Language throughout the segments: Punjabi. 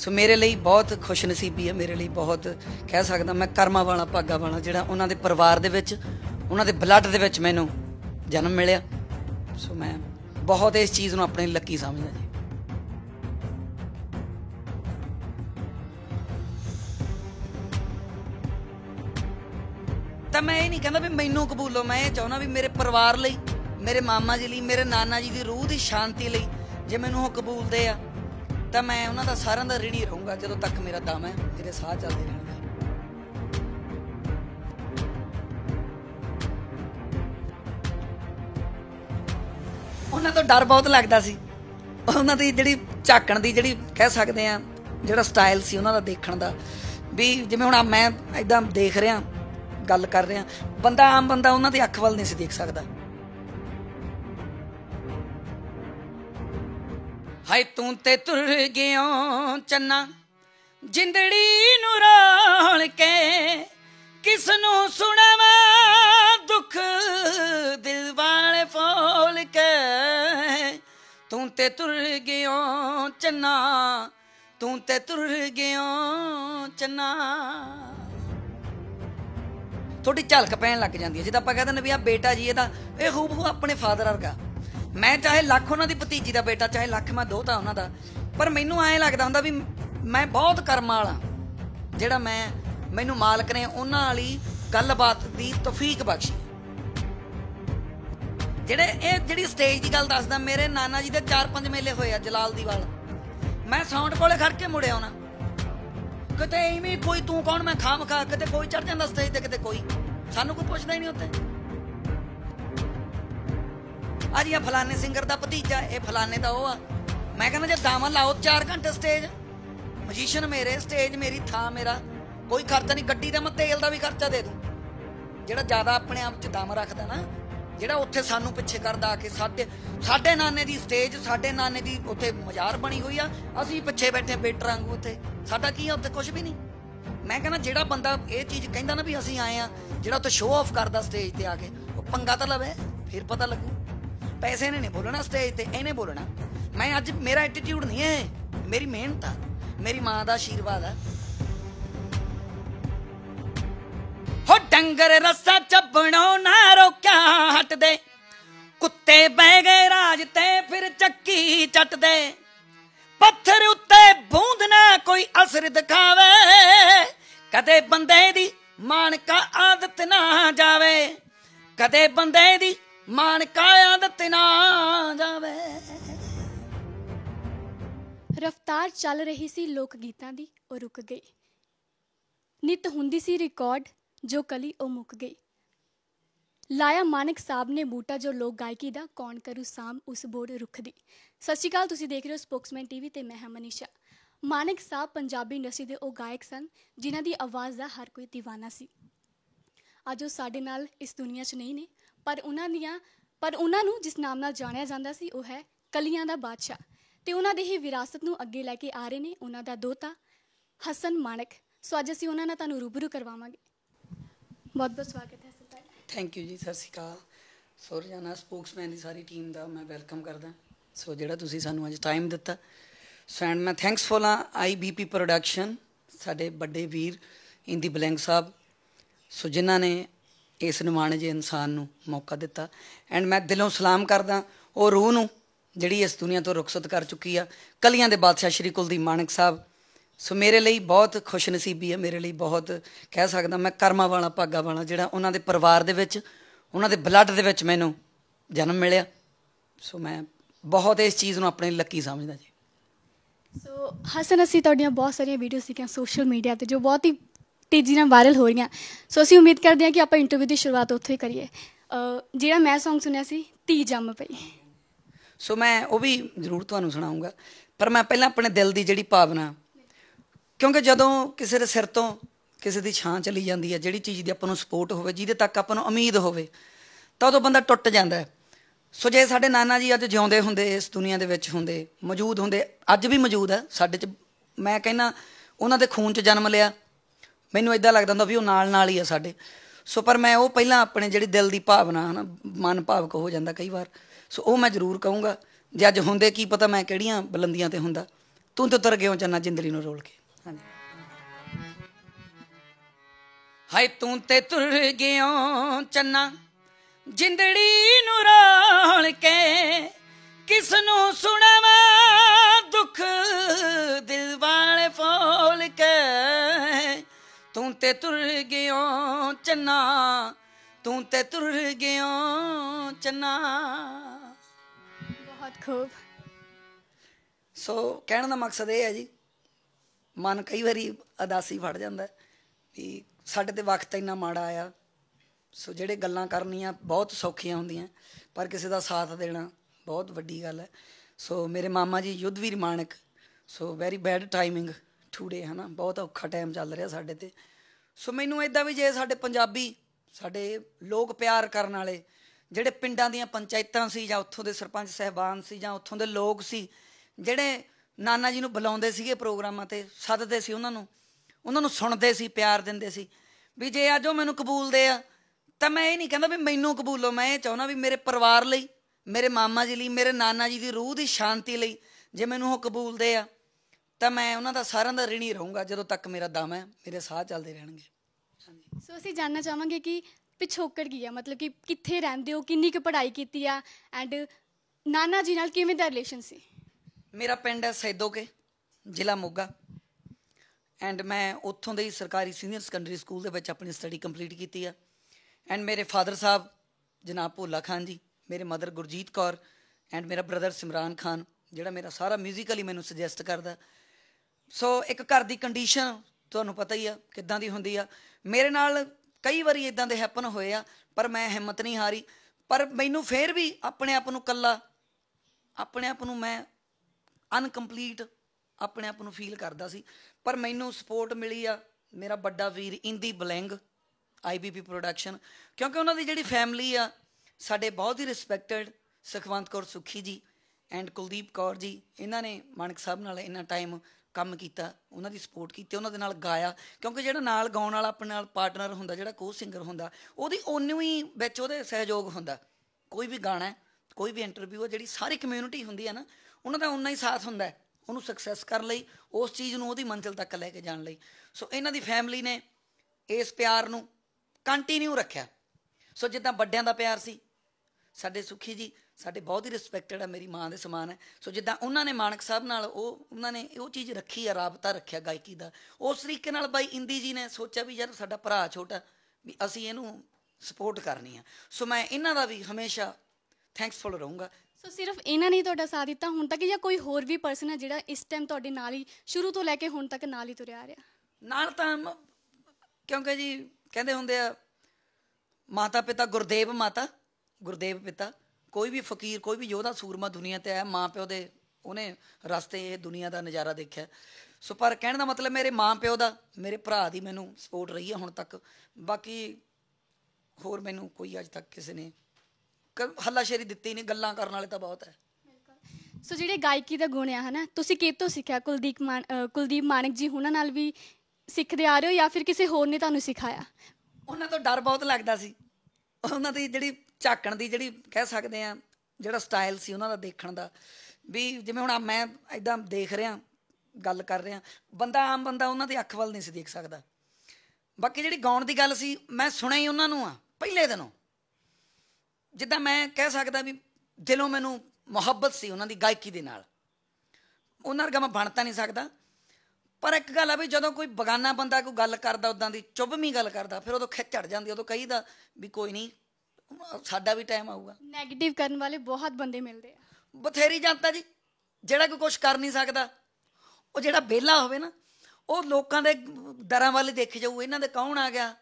ਸੋ ਮੇਰੇ ਲਈ ਬਹੁਤ ਖੁਸ਼ਨਸੀਬੀ ਹੈ ਮੇਰੇ ਲਈ ਬਹੁਤ ਕਹਿ ਸਕਦਾ ਮੈਂ ਕਰਮਾ ਵਾਲਾ ਭਾਗਾ ਵਾਲਾ ਜਿਹੜਾ ਉਹਨਾਂ ਦੇ ਪਰਿਵਾਰ ਦੇ ਵਿੱਚ ਉਹਨਾਂ ਦੇ ਬਲੱਡ ਦੇ ਵਿੱਚ ਮੈਨੂੰ ਜਨਮ ਮਿਲਿਆ ਸੋ ਮੈਂ ਬਹੁਤ ਇਸ ਚੀਜ਼ ਨੂੰ ਆਪਣੇ ਲੱਕੀ ਸਮਝਦਾ ਜੀ ਤਾਂ ਮੈਂ ਇਹ ਨਹੀਂ ਕਹਿੰਦਾ ਵੀ ਮੈਨੂੰ ਕਬੂਲੋ ਮੈਂ ਇਹ ਚਾਹੁੰਦਾ ਵੀ ਮੇਰੇ ਪਰਿਵਾਰ ਲਈ ਮੇਰੇ ਮਾਮਾ ਜੀ ਲਈ ਮੇਰੇ ਨਾਨਾ ਜੀ ਦੀ ਰੂਹ ਦੀ ਸ਼ਾਂਤੀ ਲਈ ਜੇ ਮੈਨੂੰ ਉਹ ਕਬੂਲਦੇ ਆ ਤਾਂ ਮੈਂ ਉਹਨਾਂ ਦਾ ਸਾਰਿਆਂ ਦਾ ਰੀੜੀ ਰਹੂੰਗਾ ਜਦੋਂ ਤੱਕ ਮੇਰਾ ਦਮ ਹੈ ਤੇਰੇ ਸਾਹ ਚੱਲਦੇ ਰਹਿਣਗੇ ਉਹਨਾਂ ਤੋਂ ਡਰ ਬਹੁਤ ਲੱਗਦਾ ਸੀ ਉਹਨਾਂ ਦੀ ਜਿਹੜੀ ਝਾਕਣ ਦੀ ਜਿਹੜੀ ਕਹਿ ਸਕਦੇ ਆ ਜਿਹੜਾ ਸਟਾਈਲ ਸੀ ਉਹਨਾਂ ਦਾ ਦੇਖਣ ਦਾ ਵੀ ਜਿਵੇਂ ਹੁਣ ਮੈਂ ਇਦਾਂ ਦੇਖ ਰਿਹਾ ਗੱਲ ਕਰ ਰਿਹਾ ਬੰਦਾ ਆਮ ਬੰਦਾ ਉਹਨਾਂ ਦੀ ਅੱਖ ਵੱਲ ਨਹੀਂ ਸੀ ਦੇਖ ਸਕਦਾ ਹਾਏ ਤੂੰ ਤੇ ਤੁਰ ਗਿਓ ਚੰਨਾ ਜਿੰਦੜੀ ਨੂੰ ਰੋਲ ਕੇ ਕਿਸ ਨੂੰ ਸੁਣਾਵਾਂ ਦੁੱਖ ਦਿਲ ਵਾਲੇ ਫੋਲ ਕੇ ਤੂੰ ਤੇ ਤੁਰ ਗਿਓ ਚੰਨਾ ਤੂੰ ਤੇ ਤੁਰ ਗਿਓ ਚੰਨਾ ਥੋੜੀ ਝਲਕ ਪੈਣ ਲੱਗ ਜਾਂਦੀ ਹੈ ਜਿੱਦਾਂ ਆਪਾਂ ਕਹਿੰਦੇ ਨੇ ਵੀ ਆ ਬੇਟਾ ਜੀ ਇਹ ਤਾਂ ਇਹ ਖੂਬ ਆਪਣੇ ਫਾਦਰ ਵਰਗਾ ਮੈਂ ਚਾਹੇ ਲੱਖ ਉਹਨਾਂ ਦੀ ਭਤੀਜੀ ਦਾ ਬੇਟਾ ਚਾਹੇ ਲੱਖ ਮੈਂ ਦੋਤਾ ਉਹਨਾਂ ਦਾ ਪਰ ਮੈਨੂੰ ਐਂ ਲੱਗਦਾ ਹੁੰਦਾ ਵੀ ਮੈਂ ਬਹੁਤ ਕਰਮਾਂ ਵਾਲਾ ਜਿਹੜਾ ਮੈਂ ਮੈਨੂੰ ਮਾਲਕ ਨੇ ਉਹਨਾਂ ਵਾਲੀ ਗੱਲਬਾਤ ਦੀ ਤੌਫੀਕ ਬਖਸ਼ੀ ਜਿਹੜੇ ਇਹ ਜਿਹੜੀ ਸਟੇਜ ਦੀ ਗੱਲ ਦੱਸਦਾ ਮੇਰੇ ਨਾਨਾ ਜੀ ਦੇ 4-5 ਮੇਲੇ ਹੋਏ ਆ ਜਲਾਲ ਦੀ ਵਾਲ ਮੈਂ ਸਾਊਂਡ ਕੋਲੇ ਖੜ ਕੇ ਮੁੜਿਆ ਉਹਨਾਂ ਕਿਤੇ ਐਵੇਂ ਕੋਈ ਤੂੰ ਕੌਣ ਮੈਂ ਖਾਮ ਖਾ ਕਿਤੇ ਕੋਈ ਚੜ ਜਾਂਦਾ ਸਟੇਜ ਤੇ ਕਿਤੇ ਕੋਈ ਸਾਨੂੰ ਕੋਈ ਪੁੱਛਦਾ ਹੀ ਨਹੀਂ ਉੱਤੇ ਅੱਜ ਇਹ ਫਲਾਣੇ ਸਿੰਗਰ ਦਾ ਭਤੀਜਾ ਇਹ ਫਲਾਣੇ ਦਾ ਉਹ ਆ ਮੈਂ ਕਹਿੰਦਾ ਜੇ ਦਾਮਾ ਲਾਓ 4 ਘੰਟੇ ਸਟੇਜ ਮਜੀਸ਼ੀਅਨ ਮੇਰੇ ਸਟੇਜ ਮੇਰੀ ਥਾਂ ਮੇਰਾ ਕੋਈ ਖਰਚਾ ਨਹੀਂ ਗੱਡੀ ਦਾ ਮੈਂ ਤੇਲ ਦਾ ਵੀ ਖਰਚਾ ਦੇ ਦੂੰ ਜਿਹੜਾ ਜ਼ਿਆਦਾ ਆਪਣੇ ਆਪ 'ਚ ਦਮ ਰੱਖਦਾ ਨਾ ਜਿਹੜਾ ਉੱਥੇ ਸਾਨੂੰ ਪਿੱਛੇ ਕਰਦਾ ਆ ਕੇ ਸਾਡੇ ਸਾਡੇ ਨਾਨੇ ਦੀ ਸਟੇਜ ਸਾਡੇ ਨਾਨੇ ਦੀ ਉੱਥੇ ਮਜ਼ਾਰ ਬਣੀ ਹੋਈ ਆ ਅਸੀਂ ਪਿੱਛੇ ਬੈਠੇ ਬੇਟਰ ਵਾਂਗੂ ਉੱਥੇ ਸਾਡਾ ਕੀ ਆ ਉੱਥੇ ਕੁਝ ਵੀ ਨਹੀਂ ਮੈਂ ਕਹਿੰਦਾ ਜਿਹੜਾ ਬੰਦਾ ਇਹ ਚੀਜ਼ ਕਹਿੰਦਾ ਨਾ ਵੀ ਅਸੀਂ ਆਏ ਆ ਜਿਹੜਾ ਉੱਥੇ ਸ਼ੋਅ ਆਫ ਕਰਦਾ ਸਟੇਜ ਤੇ ਆ ਕੇ ਉਹ ਪੰਗਾ ਤਾਂ ਲਵੇ ਫਿਰ ਪਤਾ ਲੱਗੂ ਪੈਸੇ ਨੇ ਨਹੀਂ ਬੋਲਣਾ ਸਟੇਜ ਤੇ ਇਹਨੇ ਬੋਲਣਾ ਮੈਂ ਅੱਜ ਮੇਰਾ ਐਟੀਟਿਊਡ ਨਹੀਂ ਹੈ ਮੇਰੀ ਮਿਹਨਤ ਆ ਮੇਰੀ ਮਾਂ ਦਾ ਆਸ਼ੀਰਵਾਦ ਆ ਹੋ ਡੰਗਰ ਰਸਾ ਚੱਬਣੋ ਨਾ ਰੋਕਿਆ ਹਟ ਦੇ ਕੁੱਤੇ ਬਹਿ ਗਏ ਰਾਜ ਤੇ ਫਿਰ ਚੱਕੀ ਚੱਟ ਦੇ ਪੱਥਰ ਉੱਤੇ ਬੂੰਦ ਨਾ ਕੋਈ ਅਸਰ ਦਿਖਾਵੇ ਕਦੇ ਬੰਦੇ ਦੀ ਮਾਨਕਾ ਆਦਤ ਨਾ ਜਾਵੇ ਕਦੇ ਬੰਦੇ ਦੀ ਮਾਨਕਾਇਆ ਦਿੱਤੇ ਨਾ ਜਾਵੇ ਰਫਤਾਰ ਚੱਲ ਰਹੀ ਸੀ ਲੋਕ ਗੀਤਾਂ ਦੀ ਉਹ ਰੁਕ ਗਈ ਨਿਤ ਹੁੰਦੀ ਸੀ ਰਿਕਾਰਡ ਜੋ ਕਲੀ ਉਹ ਮੁੱਕ ਗਈ ਲਾਇਆ ਮਾਨਕ ਸਾਹਿਬ ਨੇ ਬੂਟਾ ਜੋ ਲੋਕ ਗਾਇਕੀ ਦਾ ਕੌਣ ਕਰੂ ਸਾਮ ਉਸ ਬੋੜ ਰੁੱਖ ਦੀ ਸਤਿ ਸ਼੍ਰੀ ਅਕਾਲ ਤੁਸੀਂ ਦੇਖ ਰਹੇ ਹੋ ਸਪੋਕਸਮੈਨ ਟੀਵੀ ਤੇ ਮੈਂ ਹਾਂ ਮਨੀਸ਼ਾ ਮਾਨਕ ਸਾਹਿਬ ਪੰਜਾਬੀ ਇੰਡਸਟਰੀ ਦੇ ਉਹ ਗਾਇਕ ਸਨ ਜਿਨ੍ਹਾਂ ਦੀ ਆਵਾਜ਼ ਦਾ ਹਰ ਕੋਈ دیਵਾਨਾ ਸੀ ਅੱਜ ਉਹ ਸਾਡੇ ਨਾਲ ਇਸ ਦੁਨੀਆ 'ਚ ਨਹੀਂ ਨੇ ਪਰ ਉਹਨਾਂ ਦੀਆਂ ਪਰ ਉਹਨਾਂ ਨੂੰ ਜਿਸ ਨਾਮ ਨਾਲ ਜਾਣਿਆ ਜਾਂਦਾ ਸੀ ਉਹ ਹੈ ਕਲੀਆਂ ਦਾ ਬਾਦਸ਼ਾਹ ਤੇ ਉਹਨਾਂ ਦੇ ਹੀ ਵਿਰਾਸਤ ਨੂੰ ਅੱਗੇ ਲੈ ਕੇ ਆ ਰਹੇ ਨੇ ਉਹਨਾਂ ਦਾ ਦੋਤਾ ਹਸਨ ਮਾਨਕ ਸੋ ਅੱਜ ਅਸੀਂ ਉਹਨਾਂ ਨਾਲ ਤੁਹਾਨੂੰ ਰੂਬਰੂ ਕਰਵਾਵਾਂਗੇ ਬਹੁਤ ਬਹੁਤ ਸਵਾਗਤ ਹੈ ਸਰ ਥੈਂਕ ਯੂ ਜੀ ਸਤਿ ਸ਼੍ਰੀ ਅਕਾਲ ਸੋ ਸਪੋਕਸਮੈਨ ਦੀ ਸਾਰੀ ਟੀਮ ਦਾ ਮੈਂ ਵੈਲਕਮ ਕਰਦਾ ਸੋ ਜਿਹੜਾ ਤੁਸੀਂ ਸਾਨੂੰ ਅੱਜ ਟਾਈਮ ਦਿੱਤਾ ਸੋ ਐਂਡ ਮੈਂ ਥੈਂਕਸਫੁਲ ਆ ਆਈਬੀਪੀ ਪ੍ਰੋਡਕਸ਼ਨ ਸਾਡੇ ਵੱਡੇ ਵੀਰ ਇੰਦੀ ਬਲੈਂਕ ਸਾਹਿਬ ਸੋ ਜਿਨ੍ਹਾਂ ਨੇ ਇਸ ਨਿਮਾਣੇ ਜੇ ਇਨਸਾਨ ਨੂੰ ਮੌਕਾ ਦਿੱਤਾ ਐਂਡ ਮੈਂ ਦਿਲੋਂ ਸਲਾਮ ਕਰਦਾ ਉਹ ਰੂਹ ਨੂੰ ਜਿਹੜੀ ਇਸ ਦੁਨੀਆ ਤੋਂ ਰੁਖਸਤ ਕਰ ਚੁੱਕੀ ਆ ਕਲੀਆਂ ਦੇ ਬਾਦਸ਼ਾਹ ਸ਼੍ਰੀ ਕੁਲਦੀਪ ਮਾਨਕ ਸਾਹਿਬ ਸੋ ਮੇਰੇ ਲਈ ਬਹੁਤ ਖੁਸ਼ ਨਸੀਬੀ ਹੈ ਮੇਰੇ ਲਈ ਬਹੁਤ ਕਹਿ ਸਕਦਾ ਮੈਂ ਕਰਮਾ ਵਾਲਾ ਭਾਗਾ ਵਾਲਾ ਜਿਹੜਾ ਉਹਨਾਂ ਦੇ ਪਰਿਵਾਰ ਦੇ ਵਿੱਚ ਉਹਨਾਂ ਦੇ ਬਲੱਡ ਦੇ ਵਿੱਚ ਮੈਨੂੰ ਜਨਮ ਮਿਲਿਆ ਸੋ ਮੈਂ ਬਹੁਤ ਇਸ ਚੀਜ਼ ਨੂੰ ਆਪਣੇ ਲੱਕੀ ਸਮਝਦਾ ਜੀ ਸੋ ਹਸਨ ਅਸੀਂ ਤੁਹਾਡੀਆਂ ਬਹੁਤ ਸਾਰੀਆਂ ਵੀਡੀਓਜ਼ ਦੇਖੀਆਂ ਸੋਸ਼ਲ ਮੀਡੀਆ ਤੇ ਜੋ ਬਹੁਤ ਹੀ ਤੇਜ਼ੀ ਨਾਲ ਵਾਇਰਲ ਹੋ ਰਹੀਆਂ ਸੋ ਅਸੀਂ ਉਮੀਦ ਕਰਦੇ ਹਾਂ ਕਿ ਆਪਾਂ ਇੰਟਰਵਿਊ ਦੀ ਸ਼ੁਰੂਆਤ ਉੱਥੇ ਹੀ ਕਰੀਏ ਜਿਹੜਾ ਮੈਂ Song ਸੁਣਿਆ ਸੀ ਧੀ ਜੰਮ ਪਈ ਸੋ ਮੈਂ ਉਹ ਵੀ ਜ਼ਰੂਰ ਤੁਹਾਨੂੰ ਸੁਣਾਉਂਗਾ ਪਰ ਮੈਂ ਪਹਿਲਾਂ ਆਪਣੇ ਦਿਲ ਦੀ ਜਿਹੜੀ ਭਾਵਨਾ ਕਿਉਂਕਿ ਜਦੋਂ ਕਿਸੇ ਦੇ ਸਿਰ ਤੋਂ ਕਿਸੇ ਦੀ ਛਾਂ ਚਲੀ ਜਾਂਦੀ ਹੈ ਜਿਹੜੀ ਚੀਜ਼ ਦੀ ਆਪਾਂ ਨੂੰ ਸਪੋਰਟ ਹੋਵੇ ਜਿਹਦੇ ਤੱਕ ਆਪਾਂ ਨੂੰ ਉਮੀਦ ਹੋਵੇ ਤਾਂ ਉਦੋਂ ਬੰਦਾ ਟੁੱਟ ਜਾਂਦਾ ਹੈ ਸੋ ਜੇ ਸਾਡੇ ਨਾਨਾ ਜੀ ਅੱਜ ਜਿਉਂਦੇ ਹੁੰਦੇ ਇਸ ਦੁਨੀਆ ਦੇ ਵਿੱਚ ਹੁੰਦੇ ਮੌਜੂਦ ਹੁੰਦੇ ਅੱਜ ਵੀ ਮੌਜੂਦ ਹੈ ਸਾਡੇ ਚ ਮੈਂ ਕਹਿੰਨਾ ਉਹਨਾਂ ਦੇ ਖੂਨ 'ਚ ਜਨਮ ਲਿਆ ਮੈਨੂੰ ਇਦਾਂ ਲੱਗਦਾ ਹੁੰਦਾ ਵੀ ਉਹ ਨਾਲ ਨਾਲ ਹੀ ਆ ਸਾਡੇ ਸੋ ਪਰ ਮੈਂ ਉਹ ਪਹਿਲਾਂ ਆਪਣੇ ਜਿਹੜੀ ਦਿਲ ਦੀ ਭਾਵਨਾ ਹਨ ਮਨ ਭਾਵਕ ਹੋ ਜਾਂਦਾ ਕਈ ਵਾਰ ਸੋ ਉਹ ਮੈਂ ਜ਼ਰੂਰ ਕਹੂੰਗਾ ਜੇ ਅੱਜ ਹੁੰਦੇ ਕੀ ਪਤਾ ਮੈਂ ਕਿਹੜੀਆਂ ਬਲੰਦੀਆਂ ਤੇ ਹੁੰਦਾ ਤੂੰ ਤੇ ਉਤਰ ਗਿਓ ਚੰਨਾ ਜਿੰਦਰੀ ਨੂੰ ਰੋਲ ਕੇ ਹਾਂਜੀ ਹਾਏ ਤੂੰ ਤੇ ਤੁਰ ਗਿਓ ਚੰਨਾ ਜਿੰਦੜੀ ਨੂੰ ਰੋਲ ਕੇ ਕਿਸ ਨੂੰ ਸੁਣਾਵਾ ਦੁੱਖ ਦਿਲ ਵਾਲੇ ਫੋਲ ਕੇ ਤੂੰ ਤੇ ਤੁਰ ਗਿਓ ਚੰਨਾ ਤੂੰ ਤੇ ਤੁਰ ਗਿਓ ਚੰਨਾ ਬਹੁਤ ਖੂਬ ਸੋ ਕਹਿਣ ਦਾ ਮਕਸਦ ਇਹ ਹੈ ਜੀ ਮਨ ਕਈ ਵਾਰੀ ਅਦਾਸੀ ਫੜ ਜਾਂਦਾ ਵੀ ਸਾਡੇ ਤੇ ਵਕਤ ਇੰਨਾ ਮਾੜਾ ਆਇਆ ਸੋ ਜਿਹੜੇ ਗੱਲਾਂ ਕਰਨੀਆਂ ਬਹੁਤ ਸੌਖੀਆਂ ਹੁੰਦੀਆਂ ਪਰ ਕਿਸੇ ਦਾ ਸਾਥ ਦੇਣਾ ਬਹੁਤ ਵੱਡੀ ਗੱਲ ਹੈ ਸੋ ਮੇਰੇ ਮਾਮਾ ਜੀ Yudhveer Manak so very bad timing ਠੂੜੇ ਹਨਾ ਬਹੁਤ ਔਖਾ ਟਾਈਮ ਚੱਲ ਰਿਹਾ ਸਾਡੇ ਤੇ ਸੋ ਮੈਨੂੰ ਇਦਾਂ ਵੀ ਜੇ ਸਾਡੇ ਪੰਜਾਬੀ ਸਾਡੇ ਲੋਕ ਪਿਆਰ ਕਰਨ ਵਾਲੇ ਜਿਹੜੇ ਪਿੰਡਾਂ ਦੀਆਂ ਪੰਚਾਇਤਾਂ ਸੀ ਜਾਂ ਉੱਥੋਂ ਦੇ ਸਰਪੰਚ ਸਹਿਬਾਨ ਸੀ ਜਾਂ ਉੱਥੋਂ ਦੇ ਲੋਕ ਸੀ ਜਿਹੜੇ ਨਾਨਾ ਜੀ ਨੂੰ ਬੁਲਾਉਂਦੇ ਸੀਗੇ ਪ੍ਰੋਗਰਾਮਾਂ ਤੇ ਸੱਦਦੇ ਸੀ ਉਹਨਾਂ ਨੂੰ ਉਹਨਾਂ ਨੂੰ ਸੁਣਦੇ ਸੀ ਪਿਆਰ ਦਿੰਦੇ ਸੀ ਵੀ ਜੇ ਅੱਜ ਉਹ ਮੈਨੂੰ ਕਬੂਲਦੇ ਆ ਤਾਂ ਮੈਂ ਇਹ ਨਹੀਂ ਕਹਿੰਦਾ ਵੀ ਮੈਨੂੰ ਕਬੂਲੋ ਮੈਂ ਇਹ ਚਾਹੁੰਦਾ ਵੀ ਮੇਰੇ ਪਰਿਵਾਰ ਲਈ ਮੇਰੇ ਮਾਮਾ ਜੀ ਲਈ ਮੇਰੇ ਨਾਨਾ ਜੀ ਦੀ ਰੂਹ ਦੀ ਸ਼ਾਂਤੀ ਲਈ ਜੇ ਮੈਨੂੰ ਉਹ ਕਬੂਲਦੇ ਆ ਤਾਂ ਮੈਂ ਉਹਨਾਂ ਦਾ ਸਾਰਿਆਂ ਦਾ ਰਿਣੀ ਰਹੂੰਗਾ ਜਦੋਂ ਤੱਕ ਮੇਰਾ ਦਮ ਹੈ ਮੇਰੇ ਸਾਹ ਚੱਲਦੇ ਰਹਿਣਗੇ ਹਾਂਜੀ ਸੋ ਅਸੀਂ ਜਾਨਣਾ ਚਾਹਾਂਗੇ ਕਿ ਪਿਛੋਕੜ ਕੀ ਆ ਮਤਲਬ ਕਿ ਕਿੱਥੇ ਰਹਿੰਦੇ ਹੋ ਕਿੰਨੀ ਕੁ ਪੜ੍ਹਾਈ ਕੀਤੀ ਆ ਐਂਡ ਨਾਨਾ ਜੀ ਨਾਲ ਕਿਵੇਂ ਦਾ ਰਿਲੇਸ਼ਨ ਸੀ ਮੇਰਾ ਪਿੰਡ ਹੈ ਸੈਦੋਕੇ ਜ਼ਿਲ੍ਹਾ ਮੋਗਾ ਐਂਡ ਮੈਂ ਉੱਥੋਂ ਦੇ ਹੀ ਸਰਕਾਰੀ ਸੀਨੀਅਰ ਸੈਕੰਡਰੀ ਸਕੂਲ ਦੇ ਵਿੱਚ ਆਪਣੀ ਸਟੱਡੀ ਕੰਪਲੀਟ ਕੀਤੀ ਆ ਐਂਡ ਮੇਰੇ ਫਾਦਰ ਸਾਹਿਬ ਜਨਾਬ ਭੋਲਾ ਖਾਨ ਜੀ ਮੇਰੇ ਮਦਰ ਗੁਰਜੀਤ ਕੌਰ ਐਂਡ ਮੇਰਾ ਬ੍ਰਦਰ ਸਿਮਰਾਨ ਖਾਨ ਜਿਹੜਾ ਮੇਰਾ ਸਾਰਾ 뮤지컬 ਹੀ ਮੈਨੂੰ ਸੁਜੈਸਟ ਕਰਦਾ ਸੋ ਇੱਕ ਘਰ ਦੀ ਕੰਡੀਸ਼ਨ ਤੁਹਾਨੂੰ ਪਤਾ ਹੀ ਆ ਕਿੱਦਾਂ ਦੀ ਹੁੰਦੀ ਆ ਮੇਰੇ ਨਾਲ ਕਈ ਵਾਰੀ ਇਦਾਂ ਦੇ ਹੈਪਨ ਹੋਏ ਆ ਪਰ ਮੈਂ ਹਿੰਮਤ ਨਹੀਂ ਹਾਰੀ ਪਰ ਮੈਨੂੰ ਫੇਰ ਵੀ ਆਪਣੇ ਆਪ ਨੂੰ ਕੱਲਾ ਆਪਣੇ ਆਪ ਨੂੰ ਮੈਂ ਅਨਕੰਪਲੀਟ ਆਪਣੇ ਆਪ ਨੂੰ ਫੀਲ ਕਰਦਾ ਸੀ ਪਰ ਮੈਨੂੰ ਸਪੋਰਟ ਮਿਲੀ ਆ ਮੇਰਾ ਵੱਡਾ ਵੀਰ ਇੰਦੀ ਬਲੈਂਗ ਆਈਬੀਪੀ ਪ੍ਰੋਡਕਸ਼ਨ ਕਿਉਂਕਿ ਉਹਨਾਂ ਦੀ ਜਿਹੜੀ ਫੈਮਿਲੀ ਆ ਸਾਡੇ ਬਹੁਤ ਹੀ ਰਿਸਪੈਕਟਡ ਸੁਖਵੰਤ ਕੌਰ ਸੁਖੀ ਜੀ ਐਂਡ ਕੁਲਦੀਪ ਕੌਰ ਜੀ ਇਹਨਾਂ ਨੇ ਮਾਨਕ ਸਾਹਿਬ ਨਾਲ ਇੰਨਾ ਟਾਈਮ ਕੰਮ ਕੀਤਾ ਉਹਨਾਂ ਦੀ ਸਪੋਰਟ ਕੀਤੀ ਉਹਨਾਂ ਦੇ ਨਾਲ ਗਾਇਆ ਕਿਉਂਕਿ ਜਿਹੜਾ ਨਾਲ ਗਾਉਣ ਵਾਲਾ ਆਪਣੇ ਨਾਲ ਪਾਰਟਨਰ ਹੁੰਦਾ ਜਿਹੜਾ ਕੋ ਸਿੰਗਰ ਹੁੰਦਾ ਉਹਦੀ ਉਹਨੂੰ ਹੀ ਵਿੱਚ ਉਹਦੇ ਸਹਿਯੋਗ ਹੁੰਦਾ ਕੋਈ ਵੀ ਗਾਣਾ ਕੋਈ ਵੀ ਇੰਟਰਵਿਊ ਹੈ ਜਿਹੜੀ ਸਾਰੀ ਕਮਿਊਨਿਟੀ ਹੁੰਦੀ ਹੈ ਨਾ ਉਹਨਾਂ ਦਾ ਉਹਨਾਂ ਹੀ ਸਾਥ ਹੁੰਦਾ ਉਹਨੂੰ ਸਕਸੈਸ ਕਰ ਲਈ ਉਸ ਚੀਜ਼ ਨੂੰ ਉਹਦੀ ਮੰਜ਼ਿਲ ਤੱਕ ਲੈ ਕੇ ਜਾਣ ਲਈ ਸੋ ਇਹਨਾਂ ਦੀ ਫੈਮਿਲੀ ਨੇ ਇਸ ਪਿਆਰ ਨੂੰ ਕੰਟੀਨਿਊ ਰੱਖਿਆ ਸੋ ਜਿੱਦਾਂ ਵੱਡਿਆਂ ਦਾ ਪਿਆਰ ਸੀ ਸਾਡੇ ਸੁਖੀ ਜੀ ਸਾਡੇ ਬਹੁਤ ਹੀ ਰਿਸਪੈਕਟਡ ਆ ਮੇਰੀ ਮਾਂ ਦੇ ਸਮਾਨ ਹੈ ਸੋ ਜਿੱਦਾਂ ਉਹਨਾਂ ਨੇ ਮਾਨਕ ਸਾਹਿਬ ਨਾਲ ਉਹ ਉਹਨਾਂ ਨੇ ਉਹ ਚੀਜ਼ ਰੱਖੀ ਆ ਰਾਬਤਾ ਰੱਖਿਆ ਗਾਇਕੀ ਦਾ ਉਸ ਤਰੀਕੇ ਨਾਲ ਬਾਈ ਇੰਦੀ ਜੀ ਨੇ ਸੋਚਿਆ ਵੀ ਯਾਰ ਸਾਡਾ ਭਰਾ ਛੋਟਾ ਵੀ ਅਸੀਂ ਇਹਨੂੰ ਸਪੋਰਟ ਕਰਨੀ ਆ ਸੋ ਮੈਂ ਇਹਨਾਂ ਦਾ ਵੀ ਹਮੇਸ਼ਾ ਥੈਂਕਸਫੁਲ ਰਹੂੰਗਾ ਸੋ ਸਿਰਫ ਇਹਨਾਂ ਨੇ ਤੁਹਾਡਾ ਸਾਥ ਦਿੱਤਾ ਹੁਣ ਤੱਕ ਜਾਂ ਕੋਈ ਹੋਰ ਵੀ ਪਰਸਨ ਹੈ ਜਿਹੜਾ ਇਸ ਟਾਈਮ ਤੁਹਾਡੇ ਨਾਲ ਹੀ ਸ਼ੁਰੂ ਤੋਂ ਲੈ ਕੇ ਹੁਣ ਤੱਕ ਨਾਲ ਹੀ ਤੁਰਿਆ ਆ ਰਿਹਾ ਨਾਲ ਤਾਂ ਕਿਉਂਕਿ ਜੀ ਕਹਿੰਦੇ ਹੁੰਦੇ ਆ ਮਾਤਾ ਪਿਤਾ ਗੁਰਦੇਵ ਮਾਤਾ ਗੁਰਦੇਵ ਪਿਤਾ ਕੋਈ ਵੀ ਫਕੀਰ ਕੋਈ ਵੀ ਯੋਧਾ ਸੂਰਮਾ ਦੁਨੀਆ ਤੇ ਆਇਆ ਮਾਂ ਪਿਓ ਦੇ ਉਹਨੇ ਰਸਤੇ ਇਹ ਦੁਨੀਆ ਦਾ ਨਜ਼ਾਰਾ ਦੇਖਿਆ ਸੋ ਪਰ ਕਹਿਣ ਦਾ ਮਤਲਬ ਮੇਰੇ ਮਾਂ ਪਿਓ ਦਾ ਮੇਰੇ ਭਰਾ ਦੀ ਮੈਨੂੰ ਸਪੋਰਟ ਰਹੀ ਹੈ ਹੁਣ ਤੱਕ ਬਾਕੀ ਹੋਰ ਮੈਨੂੰ ਕੋਈ ਅੱਜ ਤੱਕ ਕਿਸੇ ਨੇ ਹੱਲਾਸ਼ੇਰੀ ਦਿੱਤੀ ਨਹੀਂ ਗੱਲਾਂ ਕਰਨ ਵਾਲੇ ਤਾਂ ਬਹੁਤ ਹੈ ਸੋ ਜਿਹੜੇ ਗਾਇਕੀ ਦਾ ਗੁਣ ਆ ਹਨਾ ਤੁਸੀਂ ਕਿਤੋਂ ਸਿੱਖਿਆ ਕੁਲਦੀਪ ਕੁਲਦੀਪ ਮਾਨਕ ਜੀ ਹੁਣਾਂ ਨਾਲ ਵੀ ਸਿੱਖਦੇ ਆ ਰਹੇ ਹੋ ਜਾਂ ਫਿਰ ਕਿਸੇ ਹੋਰ ਨੇ ਤੁਹਾਨੂੰ ਸਿਖਾਇਆ ਉਹਨਾਂ ਤੋਂ ਡਰ ਬਹੁਤ ਲੱਗਦਾ ਸੀ ਉਹਨਾਂ ਦੀ ਜਿਹੜੀ ਝਾਕਣ ਦੀ ਜਿਹੜੀ ਕਹਿ ਸਕਦੇ ਆ ਜਿਹੜਾ ਸਟਾਈਲ ਸੀ ਉਹਨਾਂ ਦਾ ਦੇਖਣ ਦਾ ਵੀ ਜਿਵੇਂ ਹੁਣ ਮੈਂ ਐਦਾਂ ਦੇਖ ਰਿਹਾ ਗੱਲ ਕਰ ਰਿਹਾ ਬੰਦਾ ਆਮ ਬੰਦਾ ਉਹਨਾਂ ਦੀ ਅੱਖ ਵੱਲ ਨਹੀਂ ਸੀ ਦੇਖ ਸਕਦਾ ਬਾਕੀ ਜਿਹੜੀ ਗਾਉਣ ਦੀ ਗੱਲ ਸੀ ਮੈਂ ਸੁਣਿਆ ਹੀ ਉਹਨਾਂ ਨੂੰ ਆ ਪਹਿਲੇ ਦਿਨੋਂ ਜਿੱਦਾਂ ਮੈਂ ਕਹਿ ਸਕਦਾ ਵੀ ਦਿਲੋਂ ਮੈਨੂੰ ਮੁਹੱਬਤ ਸੀ ਉਹਨਾਂ ਦੀ ਗਾਇਕੀ ਦੇ ਨਾਲ ਉਹਨਾਂ ਵਰਗਾ ਮੈਂ ਬਣ ਤਾਂ ਨਹੀਂ ਸਕਦਾ ਪਰ ਇੱਕ ਗੱਲ ਆ ਵੀ ਜਦੋਂ ਕੋਈ ਬਗਾਨਾ ਬੰਦਾ ਕੋਈ ਗੱਲ ਕਰਦਾ ਉਦਾਂ ਦੀ ਚੁੱਭਵੀਂ ਗੱਲ ਕਰਦਾ ਫਿਰ ਉਦੋਂ ਖਿੱਚ ਚੜ ਜਾਂਦੀ ਉਦੋਂ ਕਹੀਦਾ ਵੀ ਕੋਈ ਨਹੀਂ ਸਾਡਾ ਵੀ ਟਾਈਮ ਆਊਗਾ 네ਗੇਟਿਵ ਕਰਨ ਵਾਲੇ ਬਹੁਤ ਬੰਦੇ ਮਿਲਦੇ ਆ ਬਥੇਰੀ ਜਨਤਾ ਜੀ ਜਿਹੜਾ ਕੋਈ ਕੁਝ ਕਰ ਨਹੀਂ ਸਕਦਾ ਉਹ ਜਿਹੜਾ ਬੇਲਾ ਹੋਵੇ ਨਾ ਉਹ ਲੋਕਾਂ ਦੇ ਦਰਾਂ ਵਾਲੇ ਦੇਖ ਜਾਊ ਇਹਨਾਂ ਦੇ ਕੌਣ ਆ ਗਿਆ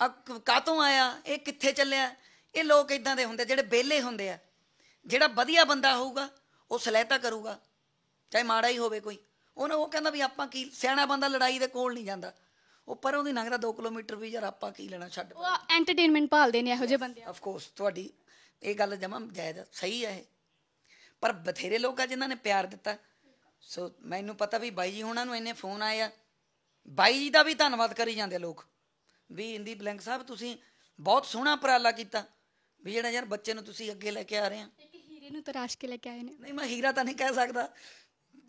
ਆ ਕਾਤੋਂ ਆਇਆ ਇਹ ਕਿੱਥੇ ਚੱਲਿਆ ਇਹ ਲੋਕ ਇਦਾਂ ਦੇ ਹੁੰਦੇ ਜਿਹੜੇ ਬੇਲੇ ਹੁੰਦੇ ਆ ਜਿਹੜਾ ਵਧੀਆ ਬੰਦਾ ਹੋਊਗਾ ਉਹ ਸਲਹਿਤਾ ਕਰੂਗਾ ਚਾਹੇ ਮਾੜਾ ਹੀ ਹੋਵੇ ਕੋਈ ਉਹਨਾਂ ਉਹ ਕਹਿੰਦਾ ਵੀ ਆਪਾਂ ਕੀ ਸਿਆਣਾ ਬੰਦਾ ਲੜਾਈ ਦੇ ਕੋਲ ਨਹੀਂ ਜਾਂਦਾ ਉਹ ਪਰੋਂ ਦੀ ਨਗਰਾ 2 ਕਿਲੋਮੀਟਰ ਵੀ ਯਾਰ ਆਪਾਂ ਕੀ ਲੈਣਾ ਛੱਡ ਉਹ ਐਂਟਰਟੇਨਮੈਂਟ ਭਾਲਦੇ ਨੇ ਇਹੋ ਜਿਹੇ ਬੰਦੇ ਆਫ ਕੋਰਸ ਤੁਹਾਡੀ ਇਹ ਗੱਲ ਜਮਾ ਜਾਇਜ਼ ਸਹੀ ਹੈ ਪਰ ਬਥੇਰੇ ਲੋਕ ਆ ਜਿਨ੍ਹਾਂ ਨੇ ਪਿਆਰ ਦਿੱਤਾ ਸੋ ਮੈਨੂੰ ਪਤਾ ਵੀ ਬਾਈ ਜੀ ਹੁਣਾਂ ਨੂੰ ਇੰਨੇ ਫੋਨ ਆਏ ਆ ਬਾਈ ਜੀ ਦਾ ਵੀ ਧੰਨਵਾਦ ਕਰੀ ਜਾਂਦੇ ਲੋਕ ਵੀ ਇੰਦੀ ਬਲੈਂਕ ਸਾਹਿਬ ਤੁਸੀਂ ਬਹੁਤ ਸੋਹਣਾ ਪ੍ਰਾਲਾ ਕੀਤਾ ਵੀ ਜਿਹੜਾ ਯਾਰ ਬੱਚੇ ਨੂੰ ਤੁਸੀਂ ਅੱਗੇ ਲੈ ਕੇ ਆ ਰਹੇ ਆ ਇੱਕ ਹੀਰੇ ਨੂੰ ਤਰਾਸ਼ ਕੇ ਲੈ ਕੇ ਆਏ ਨੇ ਨਹੀਂ ਮੈਂ ਹੀਰਾ ਤਾਂ ਨਹੀਂ ਕਹਿ ਸਕਦਾ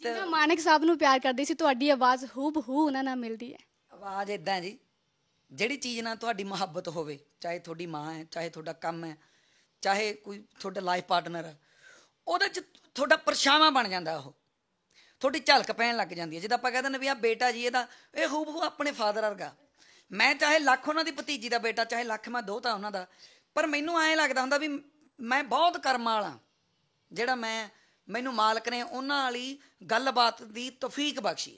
ਜਿਵੇਂ ਮਾਨਕ ਸਾਹਿਬ ਨੂੰ ਪਿਆਰ ਕਰਦੀ ਸੀ ਤੁਹਾਡੀ ਆਵਾਜ਼ ਹੂਬ ਹੂ ਉਹਨਾਂ ਨਾਲ ਮਿਲਦੀ ਹੈ ਆਵਾਜ਼ ਇਦਾਂ ਜੀ ਜਿਹੜੀ ਚੀਜ਼ ਨਾਲ ਤੁਹਾਡੀ ਮੁਹੱਬਤ ਹੋਵੇ ਚਾਹੇ ਤੁਹਾਡੀ ਮਾਂ ਹੈ ਚਾਹੇ ਤੁਹਾਡਾ ਕੰਮ ਹੈ ਚਾਹੇ ਕੋਈ ਤੁਹਾਡਾ ਲਾਈਫ ਪਾਰਟਨਰ ਹੈ ਉਹਦੇ ਚ ਤੁਹਾਡਾ ਪਰਛਾਵਾਂ ਬਣ ਜਾਂਦਾ ਉਹ ਤੁਹਾਡੀ ਝਲਕ ਪੈਣ ਲੱਗ ਜਾਂਦੀ ਹੈ ਜਿੱਦ ਆਪਾਂ ਕਹਿੰਦੇ ਨੇ ਵੀ ਆ ਬੇਟਾ ਜੀ ਇਹਦਾ ਇਹ ਹੂਬ ਹੂ ਆਪਣੇ ਫਾਦਰ ਵਰਗਾ ਮੈਂ ਚਾਹੇ ਲੱਖ ਉਹਨਾਂ ਦੀ ਭਤੀਜੀ ਦਾ ਬੇਟਾ ਚਾਹੇ ਲੱਖ ਮੈਂ ਦੋਤਾ ਉਹਨਾਂ ਦਾ ਪਰ ਮੈਨੂੰ ਐਂ ਲੱਗਦਾ ਹੁੰਦਾ ਵੀ ਮੈਂ ਬਹੁਤ ਕਰਮਾਂ ਵਾਲਾ ਜਿਹੜਾ ਮੈਂ ਮੈਨੂੰ ਮਾਲਕ ਨੇ ਉਹਨਾਂ ਵਾਲੀ ਗੱਲਬਾਤ ਦੀ ਤੌਫੀਕ ਬਖਸ਼ੀ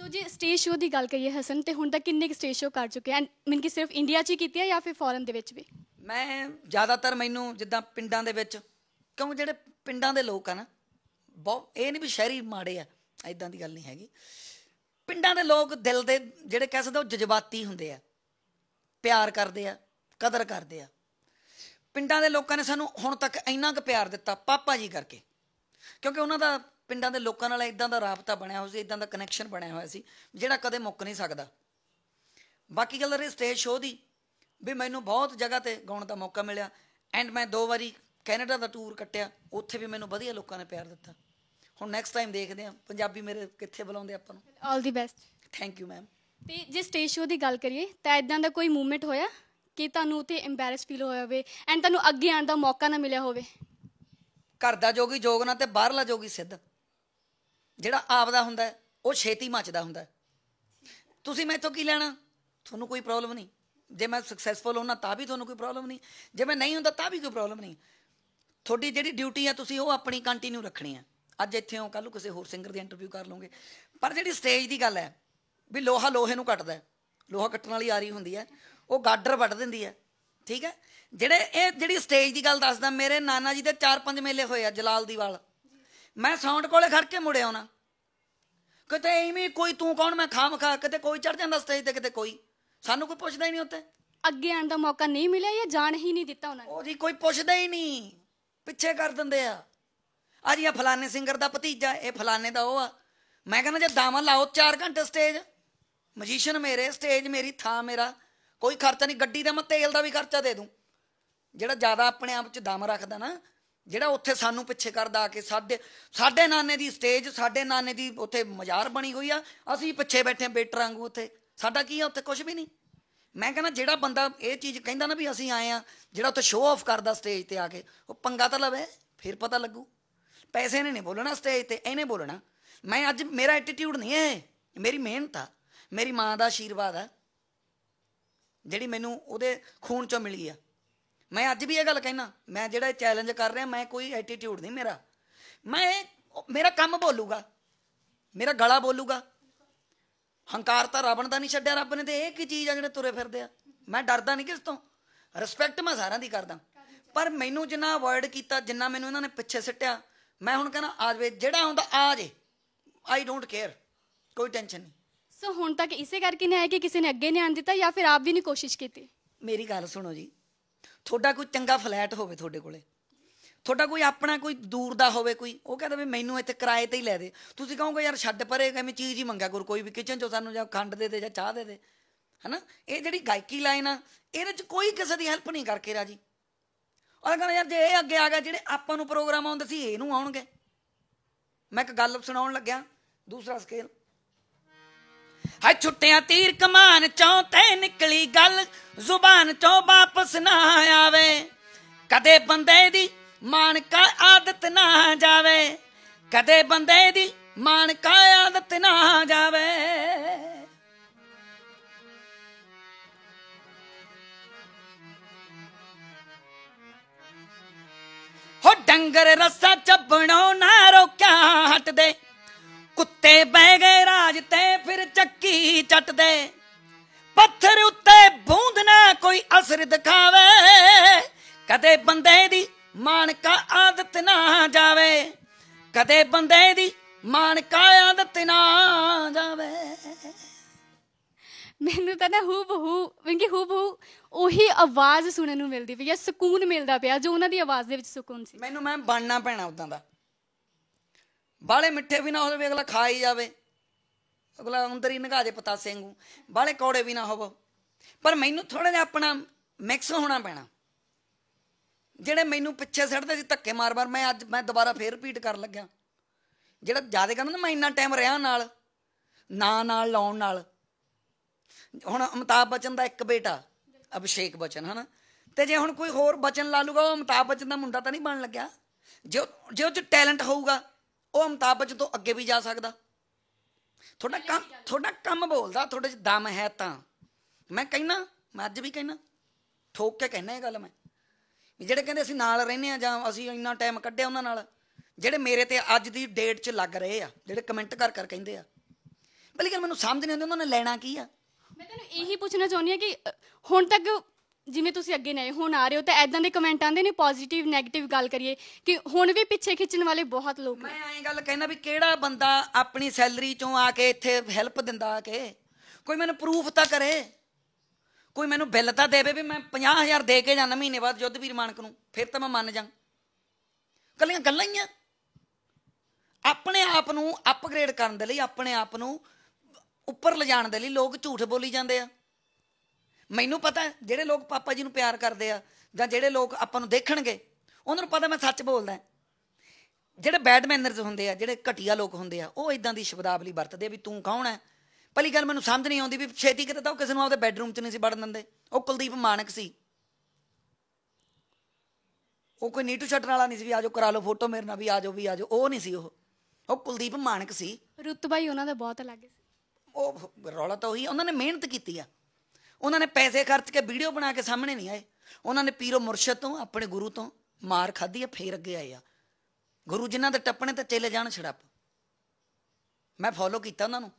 ਸੋ ਜੀ ਸਟੇਜ ਸ਼ੋਅ ਦੀ ਗੱਲ ਕਰੀਏ ਹਸਨ ਤੇ ਹੁਣ ਤੱਕ ਕਿੰਨੇ ਸਟੇਜ ਸ਼ੋਅ ਕਰ ਚੁੱਕੇ ਐਂ ਮਨ ਕਿ ਸਿਰਫ ਇੰਡੀਆ 'ਚ ਹੀ ਕੀਤੀ ਹੈ ਜਾਂ ਫਿਰ ਫੋਰਨ ਦੇ ਵਿੱਚ ਵੀ ਮੈਂ ਜ਼ਿਆਦਾਤਰ ਮੈਨੂੰ ਜਿੱਦਾਂ ਪਿੰਡਾਂ ਦੇ ਵਿੱਚ ਕਿਉਂ ਜਿਹੜੇ ਪਿੰਡਾਂ ਦੇ ਲੋਕ ਆ ਨਾ ਬਹੁਤ ਇਹ ਨਹੀਂ ਵੀ ਸ਼ਹਿਰੀ ਮਾੜੇ ਆ ਐਦਾਂ ਦੀ ਗੱਲ ਨਹੀਂ ਹੈਗੀ ਪਿੰਡਾਂ ਦੇ ਲੋਕ ਦਿਲ ਦੇ ਜਿਹੜੇ ਕਹਿ ਸਕਦੇ ਉਹ ਜਜ਼ਬਾਤੀ ਹੁੰਦੇ ਆ ਪਿਆਰ ਕਰਦੇ ਆ ਕਦਰ ਕਰਦੇ ਆ ਪਿੰਡਾਂ ਦੇ ਲੋਕਾਂ ਨੇ ਸਾਨੂੰ ਹੁਣ ਤੱਕ ਇੰਨਾ ਕੁ ਪਿਆਰ ਦਿੱਤਾ ਪਾਪਾ ਜੀ ਕਰਕੇ ਕਿਉਂਕਿ ਉਹਨਾਂ ਦਾ ਪਿੰਡਾਂ ਦੇ ਲੋਕਾਂ ਨਾਲ ਇਦਾਂ ਦਾ ਰਾਬਤਾ ਬਣਿਆ ਹੋਇਆ ਸੀ ਇਦਾਂ ਦਾ ਕਨੈਕਸ਼ਨ ਬਣਿਆ ਹੋਇਆ ਸੀ ਜਿਹੜਾ ਕਦੇ ਮੁੱਕ ਨਹੀਂ ਸਕਦਾ ਬਾਕੀ ਗੱਲ ਰਹੀ ਸਟੇਜ ਸ਼ੋਅ ਦੀ ਵੀ ਮੈਨੂੰ ਬਹੁਤ ਜਗ੍ਹਾ ਤੇ ਗਾਉਣ ਦਾ ਮੌਕਾ ਮਿਲਿਆ ਐਂਡ ਮੈਂ ਦੋ ਵਾਰੀ ਕੈਨੇਡਾ ਦਾ ਟੂਰ ਕੱਟਿਆ ਉੱਥੇ ਵੀ ਮੈਨੂੰ ਵਧੀਆ ਲੋਕਾਂ ਨੇ ਪਿਆਰ ਦਿੱਤਾ ਹੁਣ ਨੈਕਸਟ ਟਾਈਮ ਦੇਖਦੇ ਆ ਪੰਜਾਬੀ ਮੇਰੇ ਕਿੱਥੇ ਬੁਲਾਉਂਦੇ ਆਪਾਂ ਨੂੰ all the best thank you ma'am ਤੇ ਜੇ ਸਟੇਜ ਸ਼ੋਅ ਦੀ ਗੱਲ ਕਰੀਏ ਤਾਂ ਇਦਾਂ ਦਾ ਕੋਈ ਮੂਵਮੈਂਟ ਹੋਇਆ ਕਿ ਤੁਹਾਨੂੰ ਉਥੇ ਐਮਬੈਰਸ ਫੀਲ ਹੋਇਆ ਹੋਵੇ ਐਂਡ ਤੁਹਾਨੂੰ ਅੱਗੇ ਆਉਣ ਦਾ ਮੌਕਾ ਨਾ ਮਿਲਿਆ ਹੋਵੇ ਘਰ ਦਾ ਜੋਗੀ ਜੋਗ ਨਾ ਤੇ ਬਾਹਰਲਾ ਜੋਗੀ ਸਿੱਧ ਜਿਹੜਾ ਆਪ ਦਾ ਹੁੰਦਾ ਉਹ ਛੇਤੀ ਮੱਚਦਾ ਹੁੰਦਾ ਤੁਸੀਂ ਮੈਥੋਂ ਕੀ ਲੈਣਾ ਤੁਹਾਨੂੰ ਕੋਈ ਪ੍ਰੋਬਲਮ ਨਹੀਂ ਜੇ ਮੈਂ ਸਕਸੈਸਫੁਲ ਹੋਣਾ ਤਾਂ ਵੀ ਤੁਹਾਨੂੰ ਕੋਈ ਪ੍ਰੋਬਲਮ ਨਹੀਂ ਜੇ ਮੈਂ ਨਹੀਂ ਹੁੰਦਾ ਤਾਂ ਵੀ ਕੋਈ ਪ੍ਰੋਬਲਮ ਨਹੀਂ ਤੁਹਾਡੀ ਜਿਹੜੀ ਡਿਊਟੀ ਆ ਤੁਸੀਂ ਉਹ ਆਪਣੀ ਕੰਟੀਨਿਊ ਰੱਖਣੀ ਆ ਅੱਜ ਇੱਥੇ ਹੋ ਕੱਲ ਨੂੰ ਕਿਸੇ ਹੋਰ ਸਿੰਗਰ ਦੀ ਇੰਟਰਵਿਊ ਕਰ ਲਓਗੇ ਪਰ ਜਿਹੜੀ ਸਟੇਜ ਦੀ ਗੱਲ ਹੈ ਵੀ ਲੋਹਾ ਲੋਹੇ ਨੂੰ ਕੱਟਦਾ ਲੋਹਾ ਕੱਟਣ ਵਾਲੀ ਆ ਰਹੀ ਹੁੰਦੀ ਹੈ ਉਹ ਗਾਡਰ ਵੱਢ ਦਿੰਦੀ ਹੈ ਠੀਕ ਹੈ ਜਿਹੜੇ ਇਹ ਜਿਹੜੀ ਸਟੇਜ ਦੀ ਗੱਲ ਦੱਸਦਾ ਮੇਰੇ ਨਾਨਾ ਜੀ ਦੇ 4-5 ਮੇਲੇ ਹੋਏ ਆ ਜਲਾਲ ਦੀ ਵਾਲ ਮੈਂ ਸਾਊਂਡ ਕੋਲੇ ਖੜ ਕੇ ਮੁੜਿਆ ਆਉਣਾ ਕਿਤੇ ਐਵੇਂ ਕੋਈ ਤੂੰ ਕੌਣ ਮੈਂ ਖਾਮ ਖਾ ਕਿਤੇ ਕੋਈ ਚੜ ਜਾਂਦਾ ਸਟੇਜ ਤੇ ਕਿਤੇ ਕੋਈ ਸਾਨੂੰ ਕੋਈ ਪੁੱਛਦਾ ਹੀ ਨਹੀਂ ਉੱਤੇ ਅੱਗੇ ਆਣ ਦਾ ਮੌਕਾ ਨਹੀਂ ਮਿਲਿਆ ਜਾਂ ਜਾਣ ਹੀ ਨਹੀਂ ਦਿੱਤਾ ਉਹਨਾਂ ਨੇ ਉਹ ਜੀ ਕੋਈ ਪੁੱਛਦਾ ਹੀ ਨਹੀਂ ਪਿੱਛੇ ਕਰ ਦਿੰਦੇ ਆ ਆ ਜੀ ਆ ਫਲਾਣੇ ਸਿੰਗਰ ਦਾ ਭਤੀਜਾ ਇਹ ਫਲਾਣੇ ਦਾ ਉਹ ਆ ਮੈਂ ਕਹਿੰਦਾ ਜੇ ਦਾਮਾ ਲਾਓ 4 ਘੰਟੇ ਸਟੇਜ ਮੈਜੀਸ਼ੀਅਨ ਮੇਰੇ ਸਟੇਜ ਮੇਰੀ ਥਾਂ ਮੇਰਾ ਕੋਈ ਖਰਚਾ ਨਹੀਂ ਗੱਡੀ ਦਾ ਮੈਂ ਤੇਲ ਦਾ ਵੀ ਖਰਚਾ ਦੇ ਦੂੰ ਜਿਹੜਾ ਜ਼ਿਆਦਾ ਆਪਣੇ ਆਪ 'ਚ ਦਮ ਰੱਖਦਾ ਨਾ ਜਿਹੜਾ ਉੱਥੇ ਸਾਨੂੰ ਪਿੱਛੇ ਕਰਦਾ ਆ ਕੇ ਸਾਡੇ ਸਾਡੇ ਨਾਨੇ ਦੀ ਸਟੇਜ ਸਾਡੇ ਨਾਨੇ ਦੀ ਉੱਥੇ ਮਜ਼ਾਰ ਬਣੀ ਹੋਈ ਆ ਅਸੀਂ ਪਿੱਛੇ ਬੈਠੇ ਬੇਟਰ ਵਾਂਗੂ ਉੱਥੇ ਸਾਡਾ ਕੀ ਆ ਉੱਥੇ ਕੁਝ ਵੀ ਨਹੀਂ ਮੈਂ ਕਹਿੰਦਾ ਜਿਹੜਾ ਬੰਦਾ ਇਹ ਚੀਜ਼ ਕਹਿੰਦਾ ਨਾ ਵੀ ਅਸੀਂ ਆਏ ਆ ਜਿਹੜਾ ਉੱਥੇ ਸ਼ੋਅ ਆਫ ਕਰਦਾ ਸਟੇਜ ਤੇ ਆ ਕੇ ਉਹ ਪੰਗਾ ਤਾਂ ਲਵੇ ਫਿਰ ਪਤਾ ਲੱਗੂ ਪੈਸੇ ਨੇ ਨਹੀਂ ਬੋਲਣਾ ਸਟੇਜ ਤੇ ਇਹਨੇ ਬੋਲਣਾ ਮੈਂ ਅੱਜ ਮੇਰਾ ਐਟੀਟਿਊਡ ਨਹੀਂ ਹੈ ਮੇਰੀ ਮਿਹਨਤ ਆ ਮੇਰੀ ਮਾਂ ਦਾ ਆਸ਼ੀਰਵਾਦ ਆ ਜਿਹੜੀ ਮੈਨੂੰ ਉਹਦੇ ਖੂਨ ਚੋਂ ਮਿਲੀ ਆ ਮੈਂ ਅੱਜ ਵੀ ਇਹ ਗੱਲ ਕਹਿਣਾ ਮੈਂ ਜਿਹੜਾ ਇਹ ਚੈਲੰਜ ਕਰ ਰਿਹਾ ਮੈਂ ਕੋਈ ਐਟੀਟਿਊਡ ਨਹੀਂ ਮੇਰਾ ਮੈਂ ਮੇਰਾ ਕੰਮ ਬੋਲੂਗਾ ਮੇਰਾ ਗਲਾ ਬੋਲੂਗਾ ਹੰਕਾਰ ਤਾਂ ਰਾਵਣ ਦਾ ਨਹੀਂ ਛੱਡਿਆ ਰੱਬ ਨੇ ਤੇ ਇਹ ਕੀ ਚੀਜ਼ ਆ ਜਿਹੜੇ ਤੁਰੇ ਫਿਰਦੇ ਆ ਮੈਂ ਡਰਦਾ ਨਹੀਂ ਕਿਸ ਤੋਂ ਰਿਸਪੈਕਟ ਮੈਂ ਸਾਰਿਆਂ ਦੀ ਕਰਦਾ ਪਰ ਮੈਨੂੰ ਜਿੰਨਾ ਵਰਡ ਕੀਤਾ ਜਿੰਨਾ ਮੈਨੂੰ ਇਹਨਾਂ ਨੇ ਪਿੱਛੇ ਸਿੱਟਿਆ ਮੈਂ ਹੁਣ ਕਹਿੰਦਾ ਆਜਵੇ ਜਿਹੜਾ ਹੁੰਦਾ ਆ ਜੇ ਆਈ ਡੋਂਟ ਕੇਅਰ ਕੋਈ ਟੈਨਸ਼ਨ ਨਹੀਂ ਸੋ ਹੁਣ ਤੱਕ ਇਸੇ ਕਰਕੇ ਨਹੀਂ ਆਇਆ ਕਿ ਕਿਸੇ ਨੇ ਅੱਗੇ ਨਹੀਂ ਆਣ ਦਿੱਤਾ ਜਾਂ ਫਿਰ ਆਪ ਵੀ ਨਹੀਂ ਕੋਸ਼ਿਸ਼ ਕੀਤੀ ਮੇਰੀ ਗੱਲ ਸੁਣੋ ਜੀ ਤੁਹਾਡਾ ਕੋਈ ਚੰਗਾ ਫਲੈਟ ਹੋਵੇ ਤੁਹਾਡੇ ਕੋਲੇ ਤੁਹਾਡਾ ਕੋਈ ਆਪਣਾ ਕੋਈ ਦੂਰ ਦਾ ਹੋਵੇ ਕੋਈ ਉਹ ਕਹਿੰਦਾ ਵੀ ਮੈਨੂੰ ਇੱਥੇ ਕਿਰਾਏ ਤੇ ਹੀ ਲੈ ਦੇ ਤੁਸੀਂ ਕਹੋਗੇ ਯਾਰ ਛੱਡ ਪਰੇ ਐਵੇਂ ਚੀਜ਼ ਹੀ ਮੰਗਾ ਕੋਈ ਵੀ ਕਿਚਨ ਚੋਂ ਸਾਨੂੰ ਜਾਂ ਖੰਡ ਦੇ ਦੇ ਜਾਂ ਚਾਹ ਦੇ ਦੇ ਹਨਾ ਇਹ ਜਿਹੜੀ ਗਾਇਕੀ ਲਾਈਨ ਆ ਇਹਦੇ ਚ ਕੋਈ ਕਿਸੇ ਦੀ ਹੈਲਪ ਨਹੀਂ ਕਰਕੇ ਰਾਜੀ ਉਹ ਕਹਿੰਦਾ ਯਾਰ ਜੇ ਇਹ ਅੱਗੇ ਆ ਗਿਆ ਜਿਹੜੇ ਆਪਾਂ ਨੂੰ ਪ੍ਰੋਗਰਾਮ ਆਉਂਦੇ ਸੀ ਇਹਨੂੰ ਆਉਣਗੇ ਮੈਂ ਇੱਕ ਗੱਲ ਸੁਣਾਉਣ ਲੱਗਿਆ ਦੂਸਰਾ ਸਕੇਲ ਹਾਏ ਛੁੱਟਿਆ ਤੀਰ ਕਮਾਨ ਚੋਂ ਤੇ ਨਿਕਲੀ ਗੱਲ ਜ਼ੁਬਾਨ ਚੋਂ ਵਾਪਸ ਨਾ ਆਵੇ ਕਦੇ ਬੰਦੇ ਦੀ ਮਾਨਕਾ ਆਦਤ ਨਾ ਜਾਵੇ ਕਦੇ ਬੰਦੇ ਦੀ ਮਾਨਕਾ ਆਦਤ ਨਾ ਜਾਵੇ ਹੋ ਡੰਗਰ ਰੱਸਾ ਚੱਬਣੋ ਨਾ ਰੋਕਿਆ ਹਟਦੇ ਕੁੱਤੇ ਬਹਿ ਗਏ ਰਾਜ ਤੇ ਫਿਰ ਚੱਕੀ ਚੱਟਦੇ ਪੱਥਰ ਉੱਤੇ ਬੂੰਦ ਨਾ ਕੋਈ ਅਸਰ ਦਿਖਾਵੇ ਕਦੇ ਬੰਦੇ ਦੀ ਮਾਨਕਾ ਆਦਤ ਨਾ ਜਾਵੇ ਕਦੇ ਬੰਦੇ ਦੀ ਮਾਨਕਾ ਆਦਤ ਨਾ ਜਾਵੇ ਮੈਨੂੰ ਤਾਂ ਨਾ ਹੂ ਬਹੂ ਵਿੰਗੀ ਹੂ ਬਹੂ ਉਹੀ ਆਵਾਜ਼ ਸੁਣਨ ਨੂੰ ਮਿਲਦੀ ਪਈ ਹੈ ਸਕੂਨ ਮਿਲਦਾ ਪਿਆ ਜੋ ਉਹਨਾਂ ਦੀ ਆਵਾਜ਼ ਦੇ ਵਿੱਚ ਸਕੂਨ ਸੀ ਮੈਨੂੰ ਮੈਂ ਬਣਨਾ ਪੈਣਾ ਉਦਾਂ ਦਾ ਬਾਲੇ ਮਿੱਠੇ ਵੀ ਨਾ ਹੋਵੇ ਅਗਲਾ ਖਾ ਹੀ ਜਾਵੇ ਅਗਲਾ ਅੰਦਰ ਹੀ ਨਗਾ ਦੇ ਪਤਾ ਨੂੰ ਬਾਲੇ ਕੌੜੇ ਵੀ ਨਾ ਹੋਵੋ ਪਰ ਮੈਨੂੰ ਥੋੜਾ ਜਿਹਾ ਆਪਣਾ ਮਿਕਸ ਹੋਣਾ ਪੈਣਾ ਜਿਹੜੇ ਮੈਨੂੰ ਪਿੱਛੇ ਸੜਦੇ ਸੀ ਧੱਕੇ ਮਾਰ-ਮਾਰ ਮੈਂ ਅੱਜ ਮੈਂ ਦੁਬਾਰਾ ਫੇਰ ਰਿਪੀਟ ਕਰਨ ਲੱਗਿਆ ਜਿਹੜਾ ਜਿਆਦਾ ਕਹਿੰਦਾ ਮੈਂ ਇੰਨਾ ਟਾਈਮ ਰਿਹਾ ਨਾਲ ਨਾ ਨਾਲ ਲਾਉਣ ਨਾਲ ਹੁਣ ਅਮਤਾਬ ਬਚਨ ਦਾ ਇੱਕ ਬੇਟਾ ਅਭਿਸ਼ੇਕ ਬਚਨ ਹਨਾ ਤੇ ਜੇ ਹੁਣ ਕੋਈ ਹੋਰ ਬਚਨ ਲਾ ਲੂਗਾ ਉਹ ਅਮਤਾਬ ਬਚਨ ਦਾ ਮੁੰਡਾ ਤਾਂ ਨਹੀਂ ਬਣ ਲੱਗਿਆ ਜੇ ਜੇ ਉਹ ਚ ਟੈਲੈਂਟ ਹੋਊਗਾ ਉਹ ਅਮਿਤਾਭ ਬੱਚਨ ਤੋਂ ਅੱਗੇ ਵੀ ਜਾ ਸਕਦਾ ਤੁਹਾਡਾ ਕੰਮ ਤੁਹਾਡਾ ਕੰਮ ਬੋਲਦਾ ਤੁਹਾਡੇ 'ਚ ਦਮ ਹੈ ਤਾਂ ਮੈਂ ਕਹਿਣਾ ਮੈਂ ਅੱਜ ਵੀ ਕਹਿਣਾ ਠੋਕ ਕੇ ਕਹਿਣਾ ਇਹ ਗੱਲ ਮੈਂ ਜਿਹੜੇ ਕਹਿੰਦੇ ਅਸੀਂ ਨਾਲ ਰਹਿੰਦੇ ਆ ਜਾਂ ਅਸੀਂ ਇੰਨਾ ਟਾਈਮ ਕੱਢਿਆ ਉਹਨਾਂ ਨਾਲ ਜਿਹੜੇ ਮੇਰੇ ਤੇ ਅੱਜ ਦੀ ਡੇਟ 'ਚ ਲੱਗ ਰਹੇ ਆ ਜਿਹੜੇ ਕਮੈਂਟ ਕਰ ਕਰ ਕਹਿੰਦੇ ਆ ਬਲਕਿ ਮੈਨੂੰ ਸਮਝ ਨਹੀਂ ਆਉਂਦੀ ਉਹਨਾਂ ਨੇ ਲੈਣਾ ਕੀ ਆ ਮੈਂ ਤੈਨੂੰ ਇਹੀ ਪੁੱਛਣਾ ਚਾਹੁੰਦੀ ਆ ਕਿ ਹੁਣ ਤੱਕ ਜਿਵੇਂ ਤੁਸੀਂ ਅੱਗੇ ਨਏ ਹੁਣ ਆ ਰਹੇ ਹੋ ਤਾਂ ਐਦਾਂ ਦੇ ਕਮੈਂਟ ਆਉਂਦੇ ਨੇ ਪੋਜ਼ਿਟਿਵ 네ਗੇਟਿਵ ਗੱਲ ਕਰੀਏ ਕਿ ਹੁਣ ਵੀ ਪਿੱਛੇ ਖਿੱਚਣ ਵਾਲੇ ਬਹੁਤ ਲੋਕ ਨੇ ਮੈਂ ਐਂ ਗੱਲ ਕਹਿਣਾ ਵੀ ਕਿਹੜਾ ਬੰਦਾ ਆਪਣੀ ਸੈਲਰੀ ਚੋਂ ਆ ਕੇ ਇੱਥੇ ਹੈਲਪ ਦਿੰਦਾ ਆ ਕੇ ਕੋਈ ਮੈਨੂੰ ਪ੍ਰੂਫ ਤਾਂ ਕਰੇ ਕੋਈ ਮੈਨੂੰ ਬਿੱਲ ਤਾਂ ਦੇਵੇ ਵੀ ਮੈਂ 50000 ਦੇ ਕੇ ਜਾਣਾ ਮਹੀਨੇ ਬਾਅਦ ਯੁੱਧਵੀਰ ਮਾਨਕ ਨੂੰ ਫਿਰ ਤਾਂ ਮੈਂ ਮੰਨ ਜਾਂ ਕੱਲੀਆਂ ਗੱਲਾਂ ਹੀ ਆ ਆਪਣੇ ਆਪ ਨੂੰ ਅਪਗ੍ਰੇਡ ਕਰਨ ਦੇ ਲਈ ਆਪਣੇ ਆਪ ਨੂੰ ਉੱਪਰ ਲਿਜਾਣ ਦੇ ਲਈ ਲੋਕ ਝੂਠ ਬੋਲੀ ਜਾਂਦੇ ਆ ਮੈਨੂੰ ਪਤਾ ਜਿਹੜੇ ਲੋਕ ਪਾਪਾ ਜੀ ਨੂੰ ਪਿਆਰ ਕਰਦੇ ਆ ਜਾਂ ਜਿਹੜੇ ਲੋਕ ਆਪਾਂ ਨੂੰ ਦੇਖਣਗੇ ਉਹਨਾਂ ਨੂੰ ਪਤਾ ਮੈਂ ਸੱਚ ਬੋਲਦਾ ਜਿਹੜੇ ਬੈਡਮੈਨਰਸ ਹੁੰਦੇ ਆ ਜਿਹੜੇ ਘਟੀਆ ਲੋਕ ਹੁੰਦੇ ਆ ਉਹ ਇਦਾਂ ਦੀ ਸ਼ਬਦਾਵਲੀ ਵਰਤਦੇ ਵੀ ਤੂੰ ਕੌਣ ਹੈ ਪਹਿਲੀ ਗੱਲ ਮੈਨੂੰ ਸਮਝ ਨਹੀਂ ਆਉਂਦੀ ਵੀ ਛੇਤੀ ਕਿਤੇ ਤਾਂ ਉਹ ਕਿਸੇ ਨੂੰ ਆਪਦੇ ਬੈੱਡਰੂਮ 'ਚ ਨਹੀਂ ਸੀ ਵੜਨ ਦਿੰਦੇ ਉਹ ਕੁਲਦੀਪ ਮਾਨਕ ਸੀ ਉਹ ਕੋਈ ਨੀਟੂ ਛੱਡਣ ਵਾਲਾ ਨਹੀਂ ਸੀ ਵੀ ਆਜੋ ਕਰਾ ਲਓ ਫੋਟੋ ਮੇਰੇ ਨਾਲ ਵੀ ਆਜੋ ਵੀ ਆਜੋ ਉਹ ਨਹੀਂ ਸੀ ਉਹ ਉਹ ਕੁਲਦੀਪ ਮਾਨਕ ਸੀ ਰੁਤਬਾ ਉਹਨਾਂ ਦਾ ਬਹੁਤ ਅਲੱਗ ਸੀ ਉਹ ਰੌਲਾ ਤਾਂ ਉਹੀ ਉਹਨਾਂ ਨੇ ਮਿਹਨਤ ਕੀਤੀ ਆ ਉਹਨਾਂ ਨੇ ਪੈਸੇ ਖਰਚ ਕੇ ਵੀਡੀਓ ਬਣਾ ਕੇ ਸਾਹਮਣੇ ਨਹੀਂ ਆਏ ਉਹਨਾਂ ਨੇ ਪੀਰੋ ਮੁਰਸ਼ਦ ਤੋਂ ਆਪਣੇ ਗੁਰੂ ਤੋਂ ਮਾਰ ਖਾਧੀ ਹੈ ਫੇਰ ਅੱਗੇ ਆਏ ਆ ਗੁਰੂ ਜਿਨ੍ਹਾਂ ਦੇ ਟੱਪਣੇ ਤੇ ਚੇਲੇ ਜਾਣ ਛੜਪ ਮੈਂ ਫੋਲੋ ਕੀਤਾ ਉਹਨਾਂ ਨੂੰ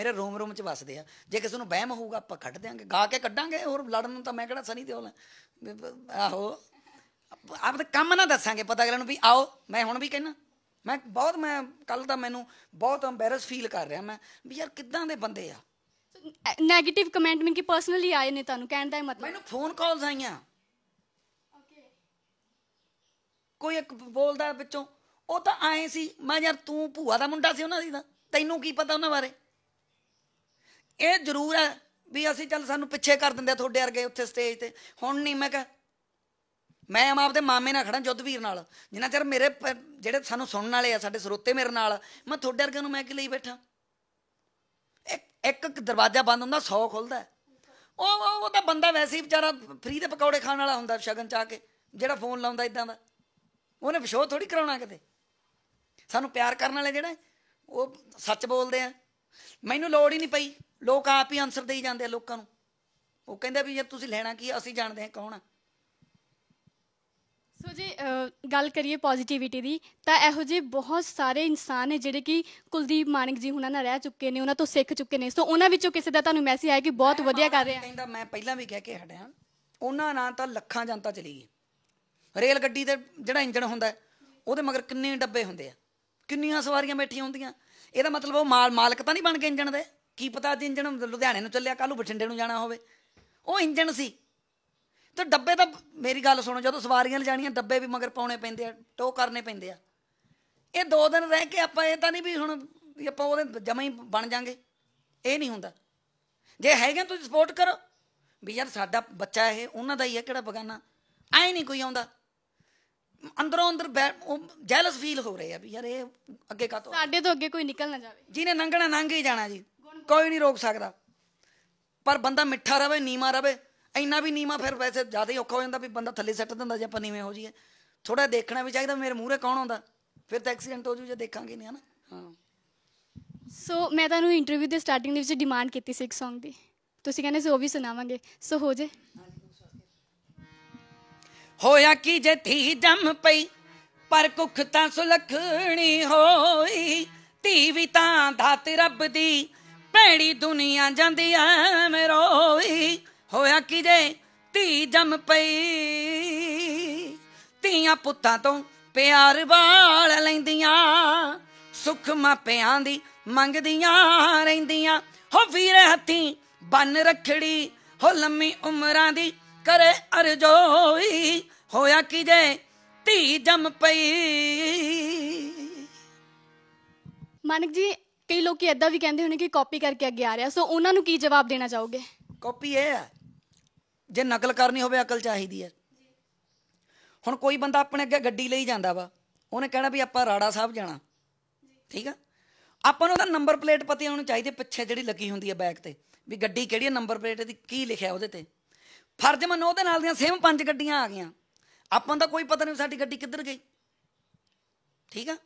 ਮੇਰੇ ਰੋਮ ਰੋਮ ਚ ਵਸਦੇ ਆ ਜੇ ਕਿਸੇ ਨੂੰ ਵਹਿਮ ਹੋਊਗਾ ਆਪਾਂ ਕੱਢ ਦੇਾਂਗੇ ਗਾ ਕੇ ਕੱਢਾਂਗੇ ਹੋਰ ਲੜਨ ਨੂੰ ਤਾਂ ਮੈਂ ਕਿਹੜਾ ਸਨੀ ਦਿਓਲ ਆਹੋ ਆਪ ਤਾਂ ਕੰਮ ਨਾ ਦੱਸਾਂਗੇ ਪਤਾ ਕਰਨ ਨੂੰ ਵੀ ਆਓ ਮੈਂ ਹੁਣ ਵੀ ਕਹਿਣਾ ਮੈਂ ਬਹੁਤ ਮੈਂ ਕੱਲ ਦਾ ਮੈਨੂੰ ਬਹੁਤ ਅੰਬੈਰਸ ਫੀਲ ਕਰ ਰਿਹਾ ਮੈਂ ਵੀ ਯਾਰ ਕਿੱਦਾਂ ਦੇ ਬੰਦੇ ਆ ਨੈਗੇਟਿਵ ਕਮੈਂਟ ਮੈਂ ਕਿ ਪਰਸਨਲੀ ਆਏ ਨੇ ਤੁਹਾਨੂੰ ਕਹਿਣ ਦਾ ਮਤਲਬ ਮੈਨੂੰ ਫੋਨ ਕਾਲਸ ਆਈਆਂ ਕੋਈ ਇੱਕ ਬੋਲਦਾ ਵਿੱਚੋਂ ਉਹ ਤਾਂ ਆਏ ਸੀ ਮੈਂ ਯਾਰ ਤੂੰ ਭੂਆ ਦਾ ਮੁੰਡਾ ਸੀ ਉਹਨਾਂ ਦੀ ਤਾਂ ਤੈਨੂੰ ਕੀ ਪਤਾ ਉਹਨਾਂ ਬਾਰੇ ਇਹ ਜ਼ਰੂਰ ਹੈ ਵੀ ਅਸੀਂ ਚੱਲ ਸਾਨੂੰ ਪਿੱਛੇ ਕਰ ਦਿੰਦੇ ਆ ਤੁਹਾਡੇ ਵਰਗੇ ਉੱਥੇ ਸਟੇਜ ਤੇ ਹੁਣ ਨਹੀਂ ਮੈਂ ਕਹ ਮੈਂ ਆਮ ਆਪਦੇ ਮਾਮੇ ਨਾਲ ਖੜਾ ਜੁੱਧਵੀਰ ਨਾਲ ਜਿੰਨਾ ਚਿਰ ਮੇਰੇ ਜਿਹੜੇ ਸਾਨੂੰ ਸੁਣਨ ਵਾਲੇ ਆ ਸਾਡੇ ਸਰੋਤੇ ਮੇਰੇ ਨਾਲ ਮੈਂ ਤੁਹਾਡੇ ਵਰਗੇ ਨੂੰ ਮੈਂ ਕਿ ਲਈ ਬੈਠਾ ਇੱਕ ਇੱਕ ਦਰਵਾਜ਼ਾ ਬੰਦ ਹੁੰਦਾ 100 ਖੁੱਲਦਾ ਉਹ ਉਹ ਤਾਂ ਬੰਦਾ ਵੈਸੇ ਹੀ ਵਿਚਾਰਾ ਫ੍ਰੀ ਦੇ ਪਕੌੜੇ ਖਾਣ ਵਾਲਾ ਹੁੰਦਾ ਸ਼ਗਨ ਚਾ ਕੇ ਜਿਹੜਾ ਫੋਨ ਲਾਉਂਦਾ ਇਦਾਂ ਦਾ ਉਹਨੇ ਵਿਸ਼ੋ ਥੋੜੀ ਕਰਾਉਣਾ ਕਿਤੇ ਸਾਨੂੰ ਪਿਆਰ ਕਰਨ ਵਾਲੇ ਜਿਹੜਾ ਉਹ ਸੱਚ ਬੋਲਦੇ ਆ ਮੈਨੂੰ ਲੋੜ ਹੀ ਨਹੀਂ ਪਈ ਲੋਕ ਆਪ ਹੀ ਆਨਸਰ ਦੇਈ ਜਾਂਦੇ ਆ ਲੋਕਾਂ ਨੂੰ ਉਹ ਕਹਿੰਦਾ ਵੀ ਜੇ ਤੁਸੀਂ ਲੈਣਾ ਕੀ ਅਸੀਂ ਜਾਣਦੇ ਹਾਂ ਕੌਣ ਆ ਸੋ ਜੀ ਗੱਲ ਕਰੀਏ ਪੋਜ਼ਿਟਿਵਿਟੀ ਦੀ ਤਾਂ ਇਹੋ ਜਿਹੇ ਬਹੁਤ ਸਾਰੇ ਇਨਸਾਨ ਨੇ ਜਿਹੜੇ ਕਿ ਕੁਲਦੀਪ ਮਾਨਿਕ ਜੀ ਹੁਣਾਂ ਨਾਲ ਰਹਿ ਚੁੱਕੇ ਨੇ ਉਹਨਾਂ ਤੋਂ ਸਿੱਖ ਚੁੱਕੇ ਨੇ ਸੋ ਉਹਨਾਂ ਵਿੱਚੋਂ ਕਿਸੇ ਦਾ ਤੁਹਾਨੂੰ ਮੈਸੇਜ ਆਇਆ ਕਿ ਬਹੁਤ ਵਧੀਆ ਕਰ ਰਿਹਾ ਕਹਿੰਦਾ ਮੈਂ ਪਹਿਲਾਂ ਵੀ ਕਹਿ ਕੇ ਹਟਿਆ ਉਹਨਾਂ ਨਾਂ ਤਾਂ ਲੱਖਾਂ ਜਨਤਾ ਚਲੀ ਗਈ ਰੇਲ ਗੱਡੀ ਦੇ ਜਿਹੜਾ ਇੰਜਣ ਹੁੰਦਾ ਉਹਦੇ ਮਗਰ ਕਿੰਨੇ ਡੱਬੇ ਹੁੰਦੇ ਆ ਕਿੰਨੀਆਂ ਸਵਾਰੀਆਂ ਬੈਠੀਆਂ ਹੁੰਦੀਆਂ ਇਹਦਾ ਮਤਲਬ ਉਹ ਮਾਲ ਮਾਲਕ ਤਾਂ ਨਹੀਂ ਬਣ ਕੇ ਇੰਜਣ ਦੇ ਕੀ ਪਤਾ ਅੱਜ ਇੰਜਣ ਲੁਧਿਆਣੇ ਨੂੰ ਚੱਲਿਆ ਕੱਲ੍ਹ ਨੂੰ ਬਠਿੰਡੇ ਨੂੰ ਜਾਣਾ ਹੋਵੇ ਉਹ ਇੰਜਣ ਸੀ ਤੇ ਡੱਬੇ ਤਾਂ ਮੇਰੀ ਗੱਲ ਸੁਣੋ ਜਦੋਂ ਸਵਾਰੀਆਂ ਲਿਜਾਣੀਆਂ ਡੱਬੇ ਵੀ ਮਗਰ ਪਾਉਣੇ ਪੈਂਦੇ ਆ ਟੋ ਕਰਨੇ ਪੈਂਦੇ ਆ ਇਹ ਦੋ ਦਿਨ ਰਹਿ ਕੇ ਆਪਾਂ ਇਹ ਤਾਂ ਨਹੀਂ ਵੀ ਹੁਣ ਵੀ ਆਪਾਂ ਉਹਦੇ ਜਮਾ ਹੀ ਬਣ ਜਾਾਂਗੇ ਇਹ ਨਹੀਂ ਹੁੰਦਾ ਜੇ ਹੈਗੇ ਤੁਸੀਂ ਸਪੋਰਟ ਕਰੋ ਵੀ ਯਾਰ ਸਾਡਾ ਬੱਚਾ ਇਹ ਉਹਨਾਂ ਦਾ ਹੀ ਹੈ ਕਿਹੜਾ ਬਗਾਨਾ ਐ ਨਹੀਂ ਕੋਈ ਆਉਂਦਾ ਅੰਦਰੋਂ ਅੰਦਰ ਜੈਲਸ ਫੀਲ ਹੋ ਰਿਹਾ ਵੀ ਯਾਰ ਇਹ ਅੱਗੇ ਕਾਤੋਂ ਸਾਡੇ ਤੋਂ ਅੱਗੇ ਕੋਈ ਨਿਕਲ ਨਾ ਜਾਵੇ ਜਿਹਨੇ ਲੰਘਣਾ ਲੰਘ ਹੀ ਜਾਣਾ ਜੀ ਕੋਈ ਨਹੀਂ ਰੋਕ ਸਕਦਾ ਪਰ ਬੰਦਾ ਮਿੱਠਾ ਰਵੇ ਨੀਮਾ ਰਵੇ ਇੰਨਾ ਵੀ ਨੀਵਾ ਫਿਰ ਵੈਸੇ ਜ਼ਿਆਦਾ ਹੀ ਔਖਾ ਹੋ ਜਾਂਦਾ ਵੀ ਬੰਦਾ ਥੱਲੇ ਸੱਟ ਦਿੰਦਾ ਜੇ ਆਪਾਂ ਨੀਵੇਂ ਹੋ ਜਾਈਏ ਥੋੜਾ ਦੇਖਣਾ ਵੀ ਚਾਹੀਦਾ ਮੇਰੇ ਮੂਹਰੇ ਕੌਣ ਆਉਂਦਾ ਫਿਰ ਤਾਂ ਐਕਸੀਡੈਂਟ ਹੋ ਜੂ ਜੇ ਦੇਖਾਂਗੇ ਨਹੀਂ ਹਨਾ ਹਾਂ ਸੋ ਮੈਂ ਤੁਹਾਨੂੰ ਇੰਟਰਵਿਊ ਦੇ ਸਟਾਰਟਿੰਗ ਦੇ ਵਿੱਚ ਡਿਮਾਂਡ ਕੀਤੀ ਸੀ ਇੱਕ Song ਦੀ ਤੁਸੀਂ ਕਹਿੰਦੇ ਸੀ ਉਹ ਵੀ ਸੁਣਾਵਾਂਗੇ ਸੋ ਹੋ ਜੇ ਹੋਇਆ ਕੀ ਜੇ ਥੀ ਦਮ ਪਈ ਪਰ ਕੁਖ ਤਾਂ ਸੁਲਖਣੀ ਹੋਈ ਧੀ ਵੀ ਤਾਂ ਧਾਤ ਰੱਬ ਦੀ ਪੈੜੀ ਦੁਨੀਆ ਜਾਂਦੀ ਐ ਮੇਰੋਈ ਹੋਇਆ ਕਿਦੇ ਧੀ ਜੰਮ ਪਈ ਧੀਆਂ ਪੁੱਤਾਂ ਤੋਂ ਪਿਆਰ ਵਾਲ ਲੈਂਦੀਆਂ ਸੁਖ ਮਾਪਿਆਂ ਦੀ ਮੰਗਦੀਆਂ ਰਹਿੰਦੀਆਂ ਹੋ ਵੀਰ ਹੱਥੀ ਬਨ ਰਖੜੀ ਹੋ ਲੰਮੀ ਉਮਰਾਂ ਦੀ ਕਰੇ ਅਰਜੋਈ ਹੋਇਆ ਕਿਦੇ ਧੀ ਜੰਮ ਪਈ ਮਾਨਕ ਜੀ ਕਈ ਲੋਕੀ ਐਦਾਂ ਵੀ ਕਹਿੰਦੇ ਹੋਣੇ ਕਿ ਕਾਪੀ ਕਰਕੇ ਅੱਗੇ ਆ ਰਿਹਾ ਸੋ ਉਹਨਾਂ ਨੂੰ ਕੀ ਜਵਾਬ ਦੇਣਾ ਚਾਹੋਗੇ ਕਾਪੀ ਇਹ ਹੈ ਜੇ ਨਕਲ ਕਰਨੀ ਹੋਵੇ ਅਕਲ ਚਾਹੀਦੀ ਹੈ ਹੁਣ ਕੋਈ ਬੰਦਾ ਆਪਣੇ ਅੱਗੇ ਗੱਡੀ ਲਈ ਜਾਂਦਾ ਵਾ ਉਹਨੇ ਕਹਿਣਾ ਵੀ ਆਪਾਂ ਰਾੜਾ ਸਾਹਿਬ ਜਾਣਾ ਠੀਕ ਆ ਆਪਾਂ ਨੂੰ ਤਾਂ ਨੰਬਰ ਪਲੇਟ ਪਤਾ ਉਹਨੂੰ ਚਾਹੀਦੀ ਪਿੱਛੇ ਜਿਹੜੀ ਲੱਗੀ ਹੁੰਦੀ ਹੈ ਬੈਕ ਤੇ ਵੀ ਗੱਡੀ ਕਿਹੜੀ ਹੈ ਨੰਬਰ ਪਲੇਟ ਦੀ ਕੀ ਲਿਖਿਆ ਉਹਦੇ ਤੇ ਫਰਜ਼ ਮੰਨ ਉਹਦੇ ਨਾਲ ਦੀਆਂ ਸੇਮ ਪੰਜ ਗੱਡੀਆਂ ਆ ਗਈਆਂ ਆਪਾਂ ਦਾ ਕੋਈ ਪਤਾ ਨਹੀਂ ਸਾਡੀ ਗੱਡੀ ਕਿੱਧਰ ਗਈ ਠੀਕ ਆ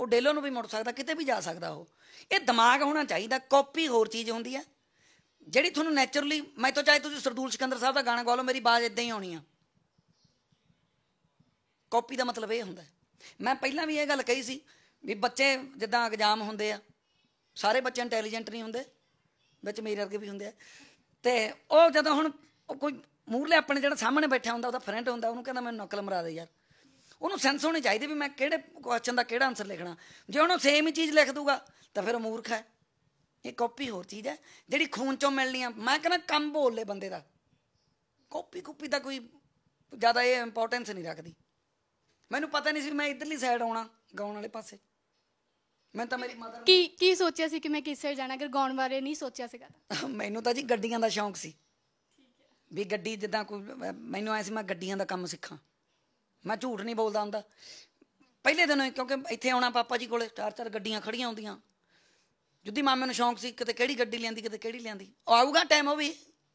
ਉਹ ਡੇਲੋ ਨੂੰ ਵੀ ਮੁੜ ਸਕਦਾ ਕਿਤੇ ਵੀ ਜਾ ਸਕਦਾ ਉਹ ਇਹ ਦਿਮਾਗ ਹੋਣਾ ਚਾਹੀਦਾ ਕਾਪੀ ਹੋਰ ਚੀਜ਼ ਹੁੰਦੀ ਹੈ ਜਿਹੜੀ ਤੁਹਾਨੂੰ ਨੇਚਰਲੀ ਮੈਂ ਤਾਂ ਚਾਹੇ ਤੁਸੀਂ ਸਰਦੂਲ ਸਿਕੰਦਰ ਸਾਹਿਬ ਦਾ ਗਾਣਾ ਗਾ ਲਓ ਮੇਰੀ ਬਾਜ਼ ਇਦਾਂ ਹੀ ਆਉਣੀ ਆ ਕਾਪੀ ਦਾ ਮਤਲਬ ਇਹ ਹੁੰਦਾ ਮੈਂ ਪਹਿਲਾਂ ਵੀ ਇਹ ਗੱਲ ਕਹੀ ਸੀ ਵੀ ਬੱਚੇ ਜਿੱਦਾਂ ਐਗਜ਼ਾਮ ਹੁੰਦੇ ਆ ਸਾਰੇ ਬੱਚੇ ਇੰਟੈਲੀਜੈਂਟ ਨਹੀਂ ਹੁੰਦੇ ਵਿੱਚ ਮੇਰੇ ਵਰਗੇ ਵੀ ਹੁੰਦੇ ਆ ਤੇ ਉਹ ਜਦੋਂ ਹੁਣ ਕੋਈ ਮੂਰਲੇ ਆਪਣੇ ਜਿਹੜਾ ਸਾਹਮਣੇ ਬੈਠਾ ਹੁੰਦਾ ਉਹਦਾ ਫਰੈਂਡ ਹੁੰਦਾ ਉਹਨੂੰ ਕਹਿੰਦਾ ਮੈਨੂੰ ਨਕਲ ਮਰਾ ਦੇ ਯਾਰ ਉਹਨੂੰ ਸੈਂਸ ਹੋਣੀ ਚਾਹੀਦੀ ਵੀ ਮੈਂ ਕਿਹੜੇ ਕੁਐਸਚਨ ਦਾ ਕਿਹੜਾ ਆਨਸਰ ਲਿਖਣਾ ਜੇ ਉਹਨੂੰ ਸੇਮ ਹੀ ਚੀਜ਼ ਲਿਖ ਦੂਗਾ ਤਾਂ ਫਿਰ ਉਹ ਮੂਰਖ ਹੈ ਇਹ ਕਾਪੀ ਹੋਰ ਚੀਜ਼ ਹੈ ਜਿਹੜੀ ਖੂਨ ਚੋਂ ਮਿਲਣੀ ਆ ਮੈਂ ਕਹਿੰਦਾ ਕੰਮ ਬੋਲੇ ਬੰਦੇ ਦਾ ਕਾਪੀ ਕੁਪੀ ਦਾ ਕੋਈ ਜ਼ਿਆਦਾ ਇਹ ਇੰਪੋਰਟੈਂਸ ਨਹੀਂ ਰੱਖਦੀ ਮੈਨੂੰ ਪਤਾ ਨਹੀਂ ਸੀ ਮੈਂ ਇਧਰਲੀ ਸਾਈਡ ਆਉਣਾ ਗਾਉਣ ਵਾਲੇ ਪਾਸੇ ਮੈਂ ਤਾਂ ਮੇਰੀ ਮਦਰ ਕੀ ਕੀ ਸੋਚਿਆ ਸੀ ਕਿ ਮੈਂ ਕਿਸੇ ਜਾਣਾ ਅਗਰ ਗਾਉਣ ਬਾਰੇ ਨਹੀਂ ਸੋਚਿਆ ਸੀਗਾ ਮੈਨੂੰ ਤਾਂ ਜੀ ਗੱਡੀਆਂ ਦਾ ਸ਼ੌਂਕ ਸੀ ਵੀ ਗੱਡੀ ਜਿੱਦਾਂ ਕੋਈ ਮੈਨੂੰ ਆਇਆ ਸੀ ਮੈਂ ਗੱਡੀਆਂ ਦਾ ਕੰਮ ਸਿੱਖਾਂ ਮੈਂ ਝੂਠ ਨਹੀਂ ਬੋਲਦਾ ਹੁੰਦਾ ਪਹਿਲੇ ਦਿਨੋਂ ਕਿਉਂਕਿ ਇੱਥੇ ਆਉਣਾ ਪਾਪਾ ਜੀ ਕੋਲੇ ਚਾਰ ਚਾਰ ਗੱਡੀਆਂ ਖੜੀਆਂ ਹੁੰਦੀਆਂ ਜੁੱਦੀ ਮਾਮੇ ਨੂੰ ਸ਼ੌਂਕ ਸੀ ਕਿਤੇ ਕਿਹੜੀ ਗੱਡੀ ਲੈਂਦੀ ਕਿਤੇ ਕਿਹੜੀ ਲੈਂਦੀ ਆਊਗਾ ਟਾਈਮ ਉਹ ਵੀ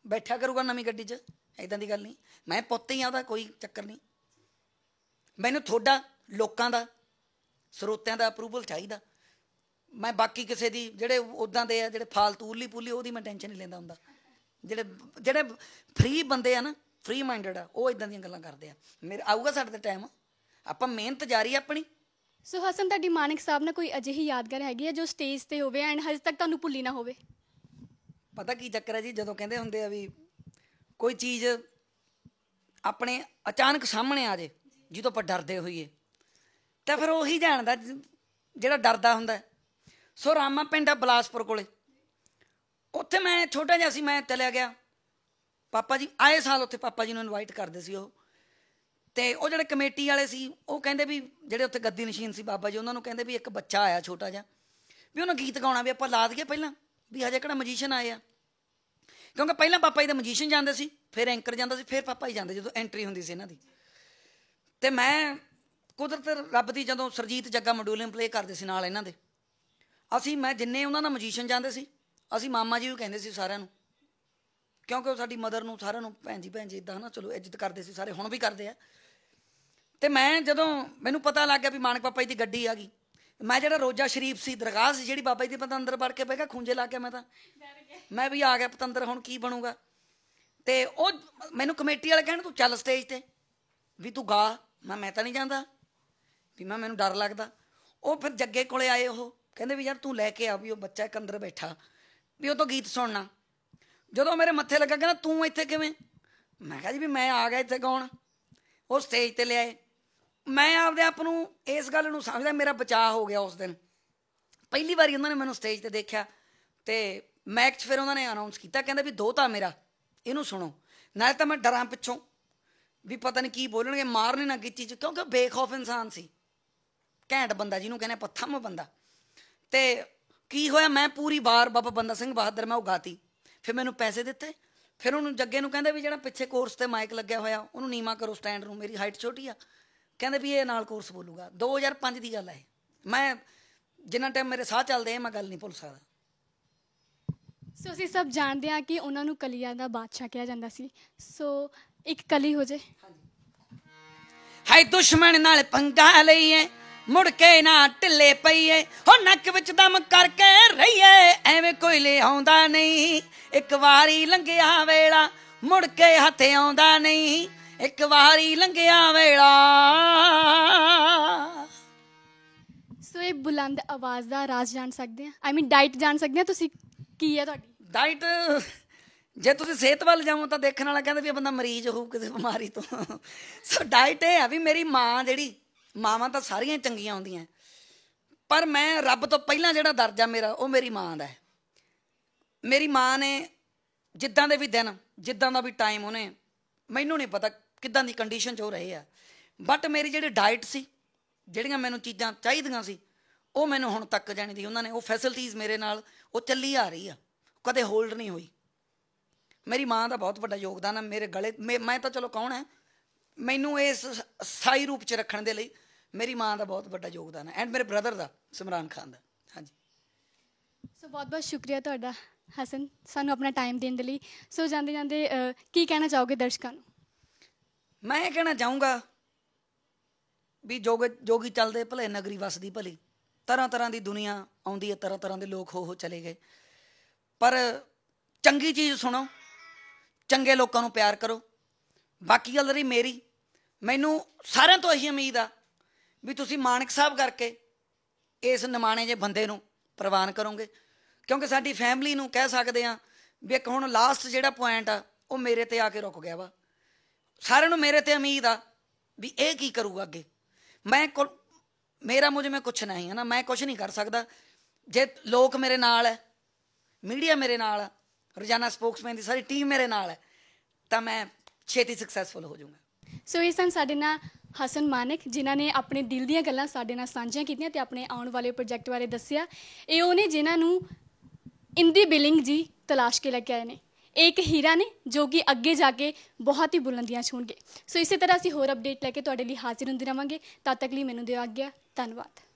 ਬੈਠਾ ਕਰੂਗਾ ਨਵੀਂ ਗੱਡੀ 'ਚ ਐਦਾਂ ਦੀ ਗੱਲ ਨਹੀਂ ਮੈਂ ਪੁੱਤ ਹੀ ਆ ਕੋਈ ਚੱਕਰ ਨਹੀਂ ਮੈਨੂੰ ਤੁਹਾਡਾ ਲੋਕਾਂ ਦਾ ਸਰੋਤਿਆਂ ਦਾ ਅਪਰੂਵਲ ਚਾਹੀਦਾ ਮੈਂ ਬਾਕੀ ਕਿਸੇ ਦੀ ਜਿਹੜੇ ਉਦਾਂ ਦੇ ਆ ਜਿਹੜੇ ਫਾਲਤੂਲੀ ਪੁੱਲੀ ਉਹਦੀ ਮੈਂ ਟੈਨਸ਼ਨ ਨਹੀਂ ਲੈਂਦਾ ਹੁੰਦਾ ਜਿਹੜੇ ਜਿਹੜੇ ਫ੍ਰੀ ਬੰਦੇ ਆ ਨਾ ਫ੍ਰੀ ਮਾਈਂਡਡ ਆ ਉਹ ਇਦਾਂ ਦੀਆਂ ਗੱਲਾਂ ਕਰਦੇ ਆ ਮੇਰੇ ਆਊਗਾ ਸਾਡੇ ਤੇ ਟਾਈਮ ਆਪਾਂ ਮਿਹਨਤ ਜਾਰੀ ਆਪਣੀ ਸੋ ਹਸਨ ਤੁਹਾਡੀ ਮਾਨਿਕ ਸਾਹਿਬ ਨਾਲ ਕੋਈ ਅਜਿਹੀ ਯਾਦਗਾਰ ਹੈਗੀ ਹੈ ਜੋ ਸਟੇਜ ਤੇ ਹੋਵੇ ਐਂਡ ਹਜੇ ਤੱਕ ਤੁਹਾਨੂੰ ਭੁੱਲੀ ਨਾ ਹੋਵੇ ਪਤਾ ਕੀ ਚੱਕਰ ਹੈ ਜੀ ਜਦੋਂ ਕਹਿੰਦੇ ਹੁੰਦੇ ਆ ਵੀ ਕੋਈ ਚੀਜ਼ ਆਪਣੇ ਅਚਾਨਕ ਸਾਹਮਣੇ ਆ ਜੇ ਤੋਂ ਪਰ ਡਰਦੇ ਹੋਈਏ ਤਾਂ ਫਿਰ ਉਹੀ ਜਾਣਦਾ ਜਿਹੜਾ ਡਰਦਾ ਹੁੰਦਾ ਸੋ ਰਾਮਾ ਪਿੰਡ ਆ ਬਲਾਸਪੁਰ ਕੋਲੇ ਉੱਥੇ ਮੈਂ ਛੋਟਾ ਜਿਹਾ ਸੀ ਮੈਂ ਚਲਿਆ ਗਿਆ ਪਾਪਾ ਜੀ ਆਏ ਸਾਲ ਉੱਥੇ ਪਾਪਾ ਜੀ ਨੂੰ ਇਨਵਾਈਟ ਕਰਦੇ ਸੀ ਉਹ ਤੇ ਉਹ ਜਿਹੜੇ ਕਮੇਟੀ ਵਾਲੇ ਸੀ ਉਹ ਕਹਿੰਦੇ ਵੀ ਜਿਹੜੇ ਉੱਥੇ ਗੱਦੀ ਨਸ਼ੀਨ ਸੀ ਬਾਬਾ ਜੀ ਉਹਨਾਂ ਨੂੰ ਕਹਿੰਦੇ ਵੀ ਇੱਕ ਬੱਚਾ ਆਇਆ ਛੋਟਾ ਜਿਹਾ ਵੀ ਉਹਨੂੰ ਗੀਤ ਗਾਉਣਾ ਵੀ ਆਪਾਂ ਲਾ ਦਈਏ ਪਹਿਲਾਂ ਵੀ ਹਜੇ ਕਿਹੜਾ ਮਜੀਸ਼ੀਅਨ ਆਏ ਆ ਕਿਉਂਕਿ ਪਹਿਲਾਂ ਪਾਪਾ ਜੀ ਦਾ ਮਜੀਸ਼ੀਅਨ ਜਾਂਦੇ ਸੀ ਫਿਰ ਐਂਕਰ ਜਾਂਦਾ ਸੀ ਫਿਰ ਪਾਪਾ ਜੀ ਜਾਂਦੇ ਜਦੋਂ ਐਂਟਰੀ ਹੁੰਦੀ ਸੀ ਇਹਨਾਂ ਦੀ ਤੇ ਮੈਂ ਕੁਦਰਤ ਰੱਬ ਦੀ ਜਦੋਂ ਸਰਜੀਤ ਜੱਗਾ ਮਡੂਲਿਨ ਪਲੇ ਕਰਦੇ ਸੀ ਨਾਲ ਇਹਨਾਂ ਦੇ ਅਸੀਂ ਮੈਂ ਜਿੰਨੇ ਉਹਨਾਂ ਦਾ ਮਜੀਸ਼ੀਅਨ ਜਾਂਦੇ ਸੀ ਅਸੀਂ ਮਾਮਾ ਜੀ ਨੂੰ ਕਹਿੰਦੇ ਸੀ ਸਾਰਿਆਂ ਨੂੰ ਕਿਉਂਕਿ ਉਹ ਸਾਡੀ ਮਦਰ ਨੂੰ ਸਾਰਿਆਂ ਨੂੰ ਭੈਣ ਜੀ ਭੈਣ ਜੀ ਇਦਾਂ ਨਾ ਚਲੋ ਇੱਜ਼ਤ ਕਰਦੇ ਸੀ ਸਾਰੇ ਹੁਣ ਵੀ ਕਰਦੇ ਆ ਤੇ ਮੈਂ ਜਦੋਂ ਮੈਨੂੰ ਪਤਾ ਲੱਗ ਗਿਆ ਵੀ ਮਾਨਕ ਪਾਪਾ ਜੀ ਦੀ ਗੱਡੀ ਆ ਗਈ ਮੈਂ ਜਿਹੜਾ ਰੋਜਾ ਸ਼ਰੀਫ ਸੀ ਦਰਗਾਹ ਸੀ ਜਿਹੜੀ ਬਾਬਾ ਜੀ ਦੇ ਪਤੰਦਰ ਅੰਦਰ ਵੜ ਕੇ ਬੈਗਾ ਖੁੰਝੇ ਲਾ ਕੇ ਮੈਂ ਤਾਂ ਮੈਂ ਵੀ ਆ ਗਿਆ ਪਤੰਦਰ ਹੁਣ ਕੀ ਬਣੂਗਾ ਤੇ ਉਹ ਮੈਨੂੰ ਕਮੇਟੀ ਵਾਲੇ ਕਹਿੰਦੇ ਤੂੰ ਚੱਲ ਸਟੇਜ ਤੇ ਵੀ ਤੂੰ ਗਾ ਮੈਂ ਮੈਂ ਤਾਂ ਨਹੀਂ ਜਾਂਦਾ ਵੀ ਮੈਂ ਮੈਨੂੰ ਡਰ ਲੱਗਦਾ ਉਹ ਫਿਰ ਜੱਗੇ ਕੋਲੇ ਆਏ ਉਹ ਕਹਿੰਦੇ ਵੀ ਯਾਰ ਤੂੰ ਲੈ ਕੇ ਆ ਵੀ ਉਹ ਬੱਚਾ ਇੱਕ ਅੰਦਰ ਬੈਠਾ ਵੀ ਉਹ ਤੋਂ ਗੀਤ ਸੁਣਨਾ ਜਦੋਂ ਮੇਰੇ ਮੱਥੇ ਲੱਗਾ ਕਹਿੰਦਾ ਤੂੰ ਇੱਥੇ ਕਿਵੇਂ ਮੈਂ ਕਿਹਾ ਜੀ ਵੀ ਮੈਂ ਆ ਗਿਆ ਇੱਥੇ ਗਾਉਣ ਉਹ ਸਟੇਜ ਤੇ ਲਿਆਏ ਮੈਂ ਆਪਦੇ ਆਪ ਨੂੰ ਇਸ ਗੱਲ ਨੂੰ ਸਮਝਦਾ ਮੇਰਾ ਬਚਾਅ ਹੋ ਗਿਆ ਉਸ ਦਿਨ ਪਹਿਲੀ ਵਾਰੀ ਉਹਨਾਂ ਨੇ ਮੈਨੂੰ ਸਟੇਜ ਤੇ ਦੇਖਿਆ ਤੇ ਮੈਕਸ ਫਿਰ ਉਹਨਾਂ ਨੇ ਅਨਾਉਂਸ ਕੀਤਾ ਕਹਿੰਦਾ ਵੀ ਦੋਤਾ ਮੇਰਾ ਇਹਨੂੰ ਸੁਣੋ ਨਾਲੇ ਤਾਂ ਮੈਂ ਡਰਾਂ ਪਿੱਛੋਂ ਵੀ ਪਤਾ ਨਹੀਂ ਕੀ ਬੋਲਣਗੇ ਮਾਰਨੇ ਨਾ ਕੀਤੀ 'ਚ ਕਿਉਂਕਿ ਬੇਖੌਫ ਇਨਸਾਨ ਸੀ ਘੈਂਟ ਬੰਦਾ ਜਿਹਨੂੰ ਕਹਿੰਦੇ ਪੱਥਮ ਬੰਦਾ ਤੇ ਕੀ ਹੋਇਆ ਮੈਂ ਪੂਰੀ ਵਾਰ ਬਾਬਾ ਬੰਦਾ ਸਿੰਘ ਬਹਾਦਰ ਮੈਂ ਉਹ ਗਾਤੀ ਫਿਰ ਮੈਨੂੰ ਪੈਸੇ ਦਿੱਤੇ ਫਿਰ ਉਹਨੂੰ ਜੱਗੇ ਨੂੰ ਕਹਿੰਦਾ ਵੀ ਜਿਹੜਾ ਪਿੱਛੇ ਕੋਰਸ ਤੇ ਮਾਈਕ ਲੱਗਿਆ ਹੋਇਆ ਉਹਨੂੰ ਨੀਮਾ ਕਰੋ ਸਟੈਂਡ ਨੂੰ ਮੇਰੀ ਹਾਈਟ ਛੋਟੀ ਆ ਕਹਿੰਦੇ ਵੀ ਇਹ ਨਾਲ ਕੋਰਸ ਬੋਲੂਗਾ 2005 ਦੀ ਗੱਲ ਹੈ ਮੈਂ ਜਿੰਨਾ ਟਾਈਮ ਮੇਰੇ ਸਾਹ ਚੱਲਦੇ ਆ ਮੈਂ ਗੱਲ ਨਹੀਂ ਭੁੱਲ ਸਕਦਾ ਸੋ ਅਸੀਂ ਸਭ ਜਾਣਦੇ ਆ ਕਿ ਉਹਨਾਂ ਨੂੰ ਕਲੀਆਂ ਦਾ ਬਾਦਸ਼ਾਹ ਕਿਹਾ ਜਾਂਦਾ ਸੀ ਸੋ ਇੱਕ ਕਲੀ ਹੋ ਜੇ ਹਾਈ ਦੁਸ਼ਮਣ ਨਾਲ ਪੰਗਾ ਲਈਏ ਮੁੜ ਕੇ ਨਾ ਟਿੱਲੇ ਪਈਏ ਹੋ ਨੱਕ ਵਿੱਚ ਦਮ ਕਰਕੇ ਰਹੀਏ ਐਵੇਂ ਕੋਈ ਲਿਆਉਂਦਾ ਨਹੀਂ ਇੱਕ ਵਾਰੀ ਲੰਘਿਆ ਵੇਲਾ ਮੁੜ ਕੇ ਹੱਥ ਆਉਂਦਾ ਨਹੀਂ ਇੱਕ ਵਾਰੀ ਲੰਘਿਆ ਵੇਲਾ ਸੋ ਇਹ ਬੁਲੰਦ ਆਵਾਜ਼ ਦਾ ਰਾਜ ਜਾਣ ਸਕਦੇ ਆ ਆਈ ਮੀਨ ਡਾਈਟ ਜਾਣ ਸਕਦੇ ਆ ਤੁਸੀਂ ਕੀ ਹੈ ਤੁਹਾਡੀ ਡਾਈਟ ਜੇ ਤੁਸੀਂ ਸਿਹਤ ਵੱਲ ਜਾਵੋ ਤਾਂ ਦੇਖਣ ਵਾਲਾ ਕਹਿੰਦਾ ਵੀ ਇਹ ਬੰਦਾ ਮਰੀਜ਼ ਹੋਊ ਕਿਸੇ ਬਿਮਾਰੀ ਤੋਂ ਸੋ ਡਾਈਟ ਇਹ ਆ ਵੀ ਮੇਰੀ ਮਾਂ ਜਿਹੜੀ ਮਾਵਾਂ ਤਾਂ ਸਾਰੀਆਂ ਚੰਗੀਆਂ ਹੁੰਦੀਆਂ ਪਰ ਮੈਂ ਰੱਬ ਤੋਂ ਪਹਿਲਾਂ ਜਿਹੜਾ ਦਰਜਾ ਮੇਰਾ ਉਹ ਮੇਰੀ ਮਾਂ ਦਾ ਹੈ ਮੇਰੀ ਮਾਂ ਨੇ ਜਿੱਦਾਂ ਦੇ ਵੀ ਦਿਨ ਜਿੱਦਾਂ ਦਾ ਵੀ ਟਾਈਮ ਉਹਨੇ ਮੈਨੂੰ ਨਹੀਂ ਪਤਾ ਕਿੱਦਾਂ ਦੀ ਕੰਡੀਸ਼ਨ 'ਚ ਹੋ ਰਹੇ ਆ ਬਟ ਮੇਰੀ ਜਿਹੜੀ ਡਾਈਟ ਸੀ ਜਿਹੜੀਆਂ ਮੈਨੂੰ ਚੀਜ਼ਾਂ ਚਾਹੀਦੀਆਂ ਸੀ ਉਹ ਮੈਨੂੰ ਹੁਣ ਤੱਕ ਜਾਣੀ ਦੀ ਉਹਨਾਂ ਨੇ ਉਹ ਫੈਸਿਲਿਟੀਆਂ ਮੇਰੇ ਨਾਲ ਉਹ ਚੱਲੀ ਆ ਰਹੀ ਆ ਕਦੇ ਹੋਲਡ ਨਹੀਂ ਹੋਈ ਮੇਰੀ ਮਾਂ ਦਾ ਬਹੁਤ ਵੱਡਾ ਯੋਗਦਾਨ ਹੈ ਮੇਰੇ ਗਲੇ ਮੈਂ ਤਾਂ ਚਲੋ ਕੌਣ ਹੈ ਮੈਨੂੰ ਇਸ ਸਾਈ ਰੂਪ 'ਚ ਰੱਖਣ ਦੇ ਲਈ ਮੇਰੀ ਮਾਂ ਦਾ ਬਹੁਤ ਵੱਡਾ ਯੋਗਦਾਨ ਹੈ ਐਂਡ ਮੇਰੇ ਬ੍ਰਦਰ ਦਾ ਸਿਮਰਾਨ ਖਾਨ ਦਾ ਹਾਂਜੀ ਸੋ ਬਹੁਤ ਬਹੁਤ ਸ਼ੁਕਰੀਆ ਤੁਹਾਡਾ ਹਸਨ ਸਾਨੂੰ ਆਪਣਾ ਟਾਈਮ ਦੇਣ ਦੇ ਲਈ ਸੋ ਜਾਂਦੇ ਜਾਂਦੇ ਕੀ ਕਹਿਣਾ ਚਾਹੋਗੇ ਦਰਸ਼ਕਾਂ ਨੂੰ ਮੈਂ ਇਹ ਕਹਿਣਾ ਚਾਹੂੰਗਾ ਵੀ ਜੋਗ ਜੋਗੀ ਚੱਲਦੇ ਭਲੇ ਨਗਰੀ ਵਸਦੀ ਭਲੀ ਤਰ੍ਹਾਂ ਤਰ੍ਹਾਂ ਦੀ ਦੁਨੀਆ ਆਉਂਦੀ ਹੈ ਤਰ੍ਹਾਂ ਤਰ੍ਹਾਂ ਦੇ ਲੋਕ ਹੋ ਹੋ ਚਲੇ ਗਏ ਪਰ ਚੰਗੀ ਚੀਜ਼ ਸੁਣੋ ਚੰਗੇ ਲੋਕਾਂ ਨੂੰ ਪਿਆਰ ਕਰੋ ਬਾਕੀ ਗੱਲ ਰਹੀ ਮੇਰੀ ਮੈਨੂੰ ਸਾਰਿਆਂ ਤੋਂ ਇਹੀ ਉਮੀਦ ਆ ਵੀ ਤੁਸੀਂ ਮਾਨਕ ਸਾਹਿਬ ਕਰਕੇ ਇਸ ਨਿਮਾਣੇ ਜੇ ਬੰਦੇ ਨੂੰ ਪ੍ਰਵਾਨ ਕਰੋਗੇ ਕਿਉਂਕਿ ਸਾਡੀ ਫੈਮਿਲੀ ਨੂੰ ਕਹਿ ਸਕਦੇ ਆ ਵੀ ਇੱਕ ਹੁਣ ਲਾਸਟ ਜਿਹੜਾ ਪੁਆਇੰਟ ਆ ਉਹ ਮੇਰੇ ਤੇ ਆ ਕੇ ਰੁਕ ਗਿਆ ਵਾ ਸਾਰਿਆਂ ਨੂੰ ਮੇਰੇ ਤੇ ਉਮੀਦ ਆ ਵੀ ਇਹ ਕੀ ਕਰੂਗਾ ਅੱਗੇ ਮੈਂ ਮੇਰਾ ਮੁਝ ਮੈਂ ਕੁਛ ਨਹੀਂ ਹੈ ਨਾ ਮੈਂ ਕੁਛ ਨਹੀਂ ਕਰ ਸਕਦਾ ਜੇ ਲੋਕ ਮੇਰੇ ਨਾਲ ਹੈ ਮੀਡੀਆ ਮੇਰੇ ਨਾਲ ਹੈ ਰੋਜ਼ਾਨਾ ਸਪੋਕਸਮੈਨ ਦੀ ਸਾਰੀ ਟੀਮ ਮੇਰੇ ਨਾਲ ਹੈ ਤਾਂ ਮੈਂ ਛੇਤੀ ਸਕਸੈਸਫੁਲ ਹੋ ਜਾਊਂਗਾ ਸੋ ਇਹ ਸਨ ਸਾਡੇ ਨਾਲ ਹਸਨ ਮਾਨਕ ਜਿਨ੍ਹਾਂ ਨੇ ਆਪਣੇ ਦਿਲ ਦੀਆਂ ਗੱਲਾਂ ਸਾਡੇ ਨਾਲ ਸਾਂਝੀਆਂ ਕੀਤੀਆਂ ਤੇ ਆਪਣੇ ਆਉਣ ਵਾਲੇ ਪ੍ਰੋਜੈਕਟ ਬਾਰੇ ਦੱਸਿਆ ਇਹ ਉਹਨੇ ਜਿਨ੍ਹਾਂ ਨੂੰ ਇੰਦੀ ਬਿਲਿੰਗ ਜੀ ਤਲਾਸ਼ ਕੇ ਲੱਗੇ ਆਏ ਨੇ ਇੱਕ ਹੀਰਾ ਨੇ ਜੋ ਕਿ ਅੱਗੇ ਜਾ ਕੇ ਬਹੁਤ ਹੀ ਬੁਲੰਦੀਆਂ ਛੂਣਗੇ ਸੋ ਇਸੇ ਤਰ੍ਹਾਂ ਅਸੀਂ ਹੋਰ ਅਪਡੇਟ ਲੈ ਕੇ ਤੁਹਾਡੇ ਲਈ ਹਾਜ਼ਰ ਹੁੰਦੇ ਰਵਾਂਗੇ ਤਦ ਤੱਕ ਲਈ ਮੈਨੂੰ ਦਿਓ ਆਗਿਆ ਧੰਨਵਾਦ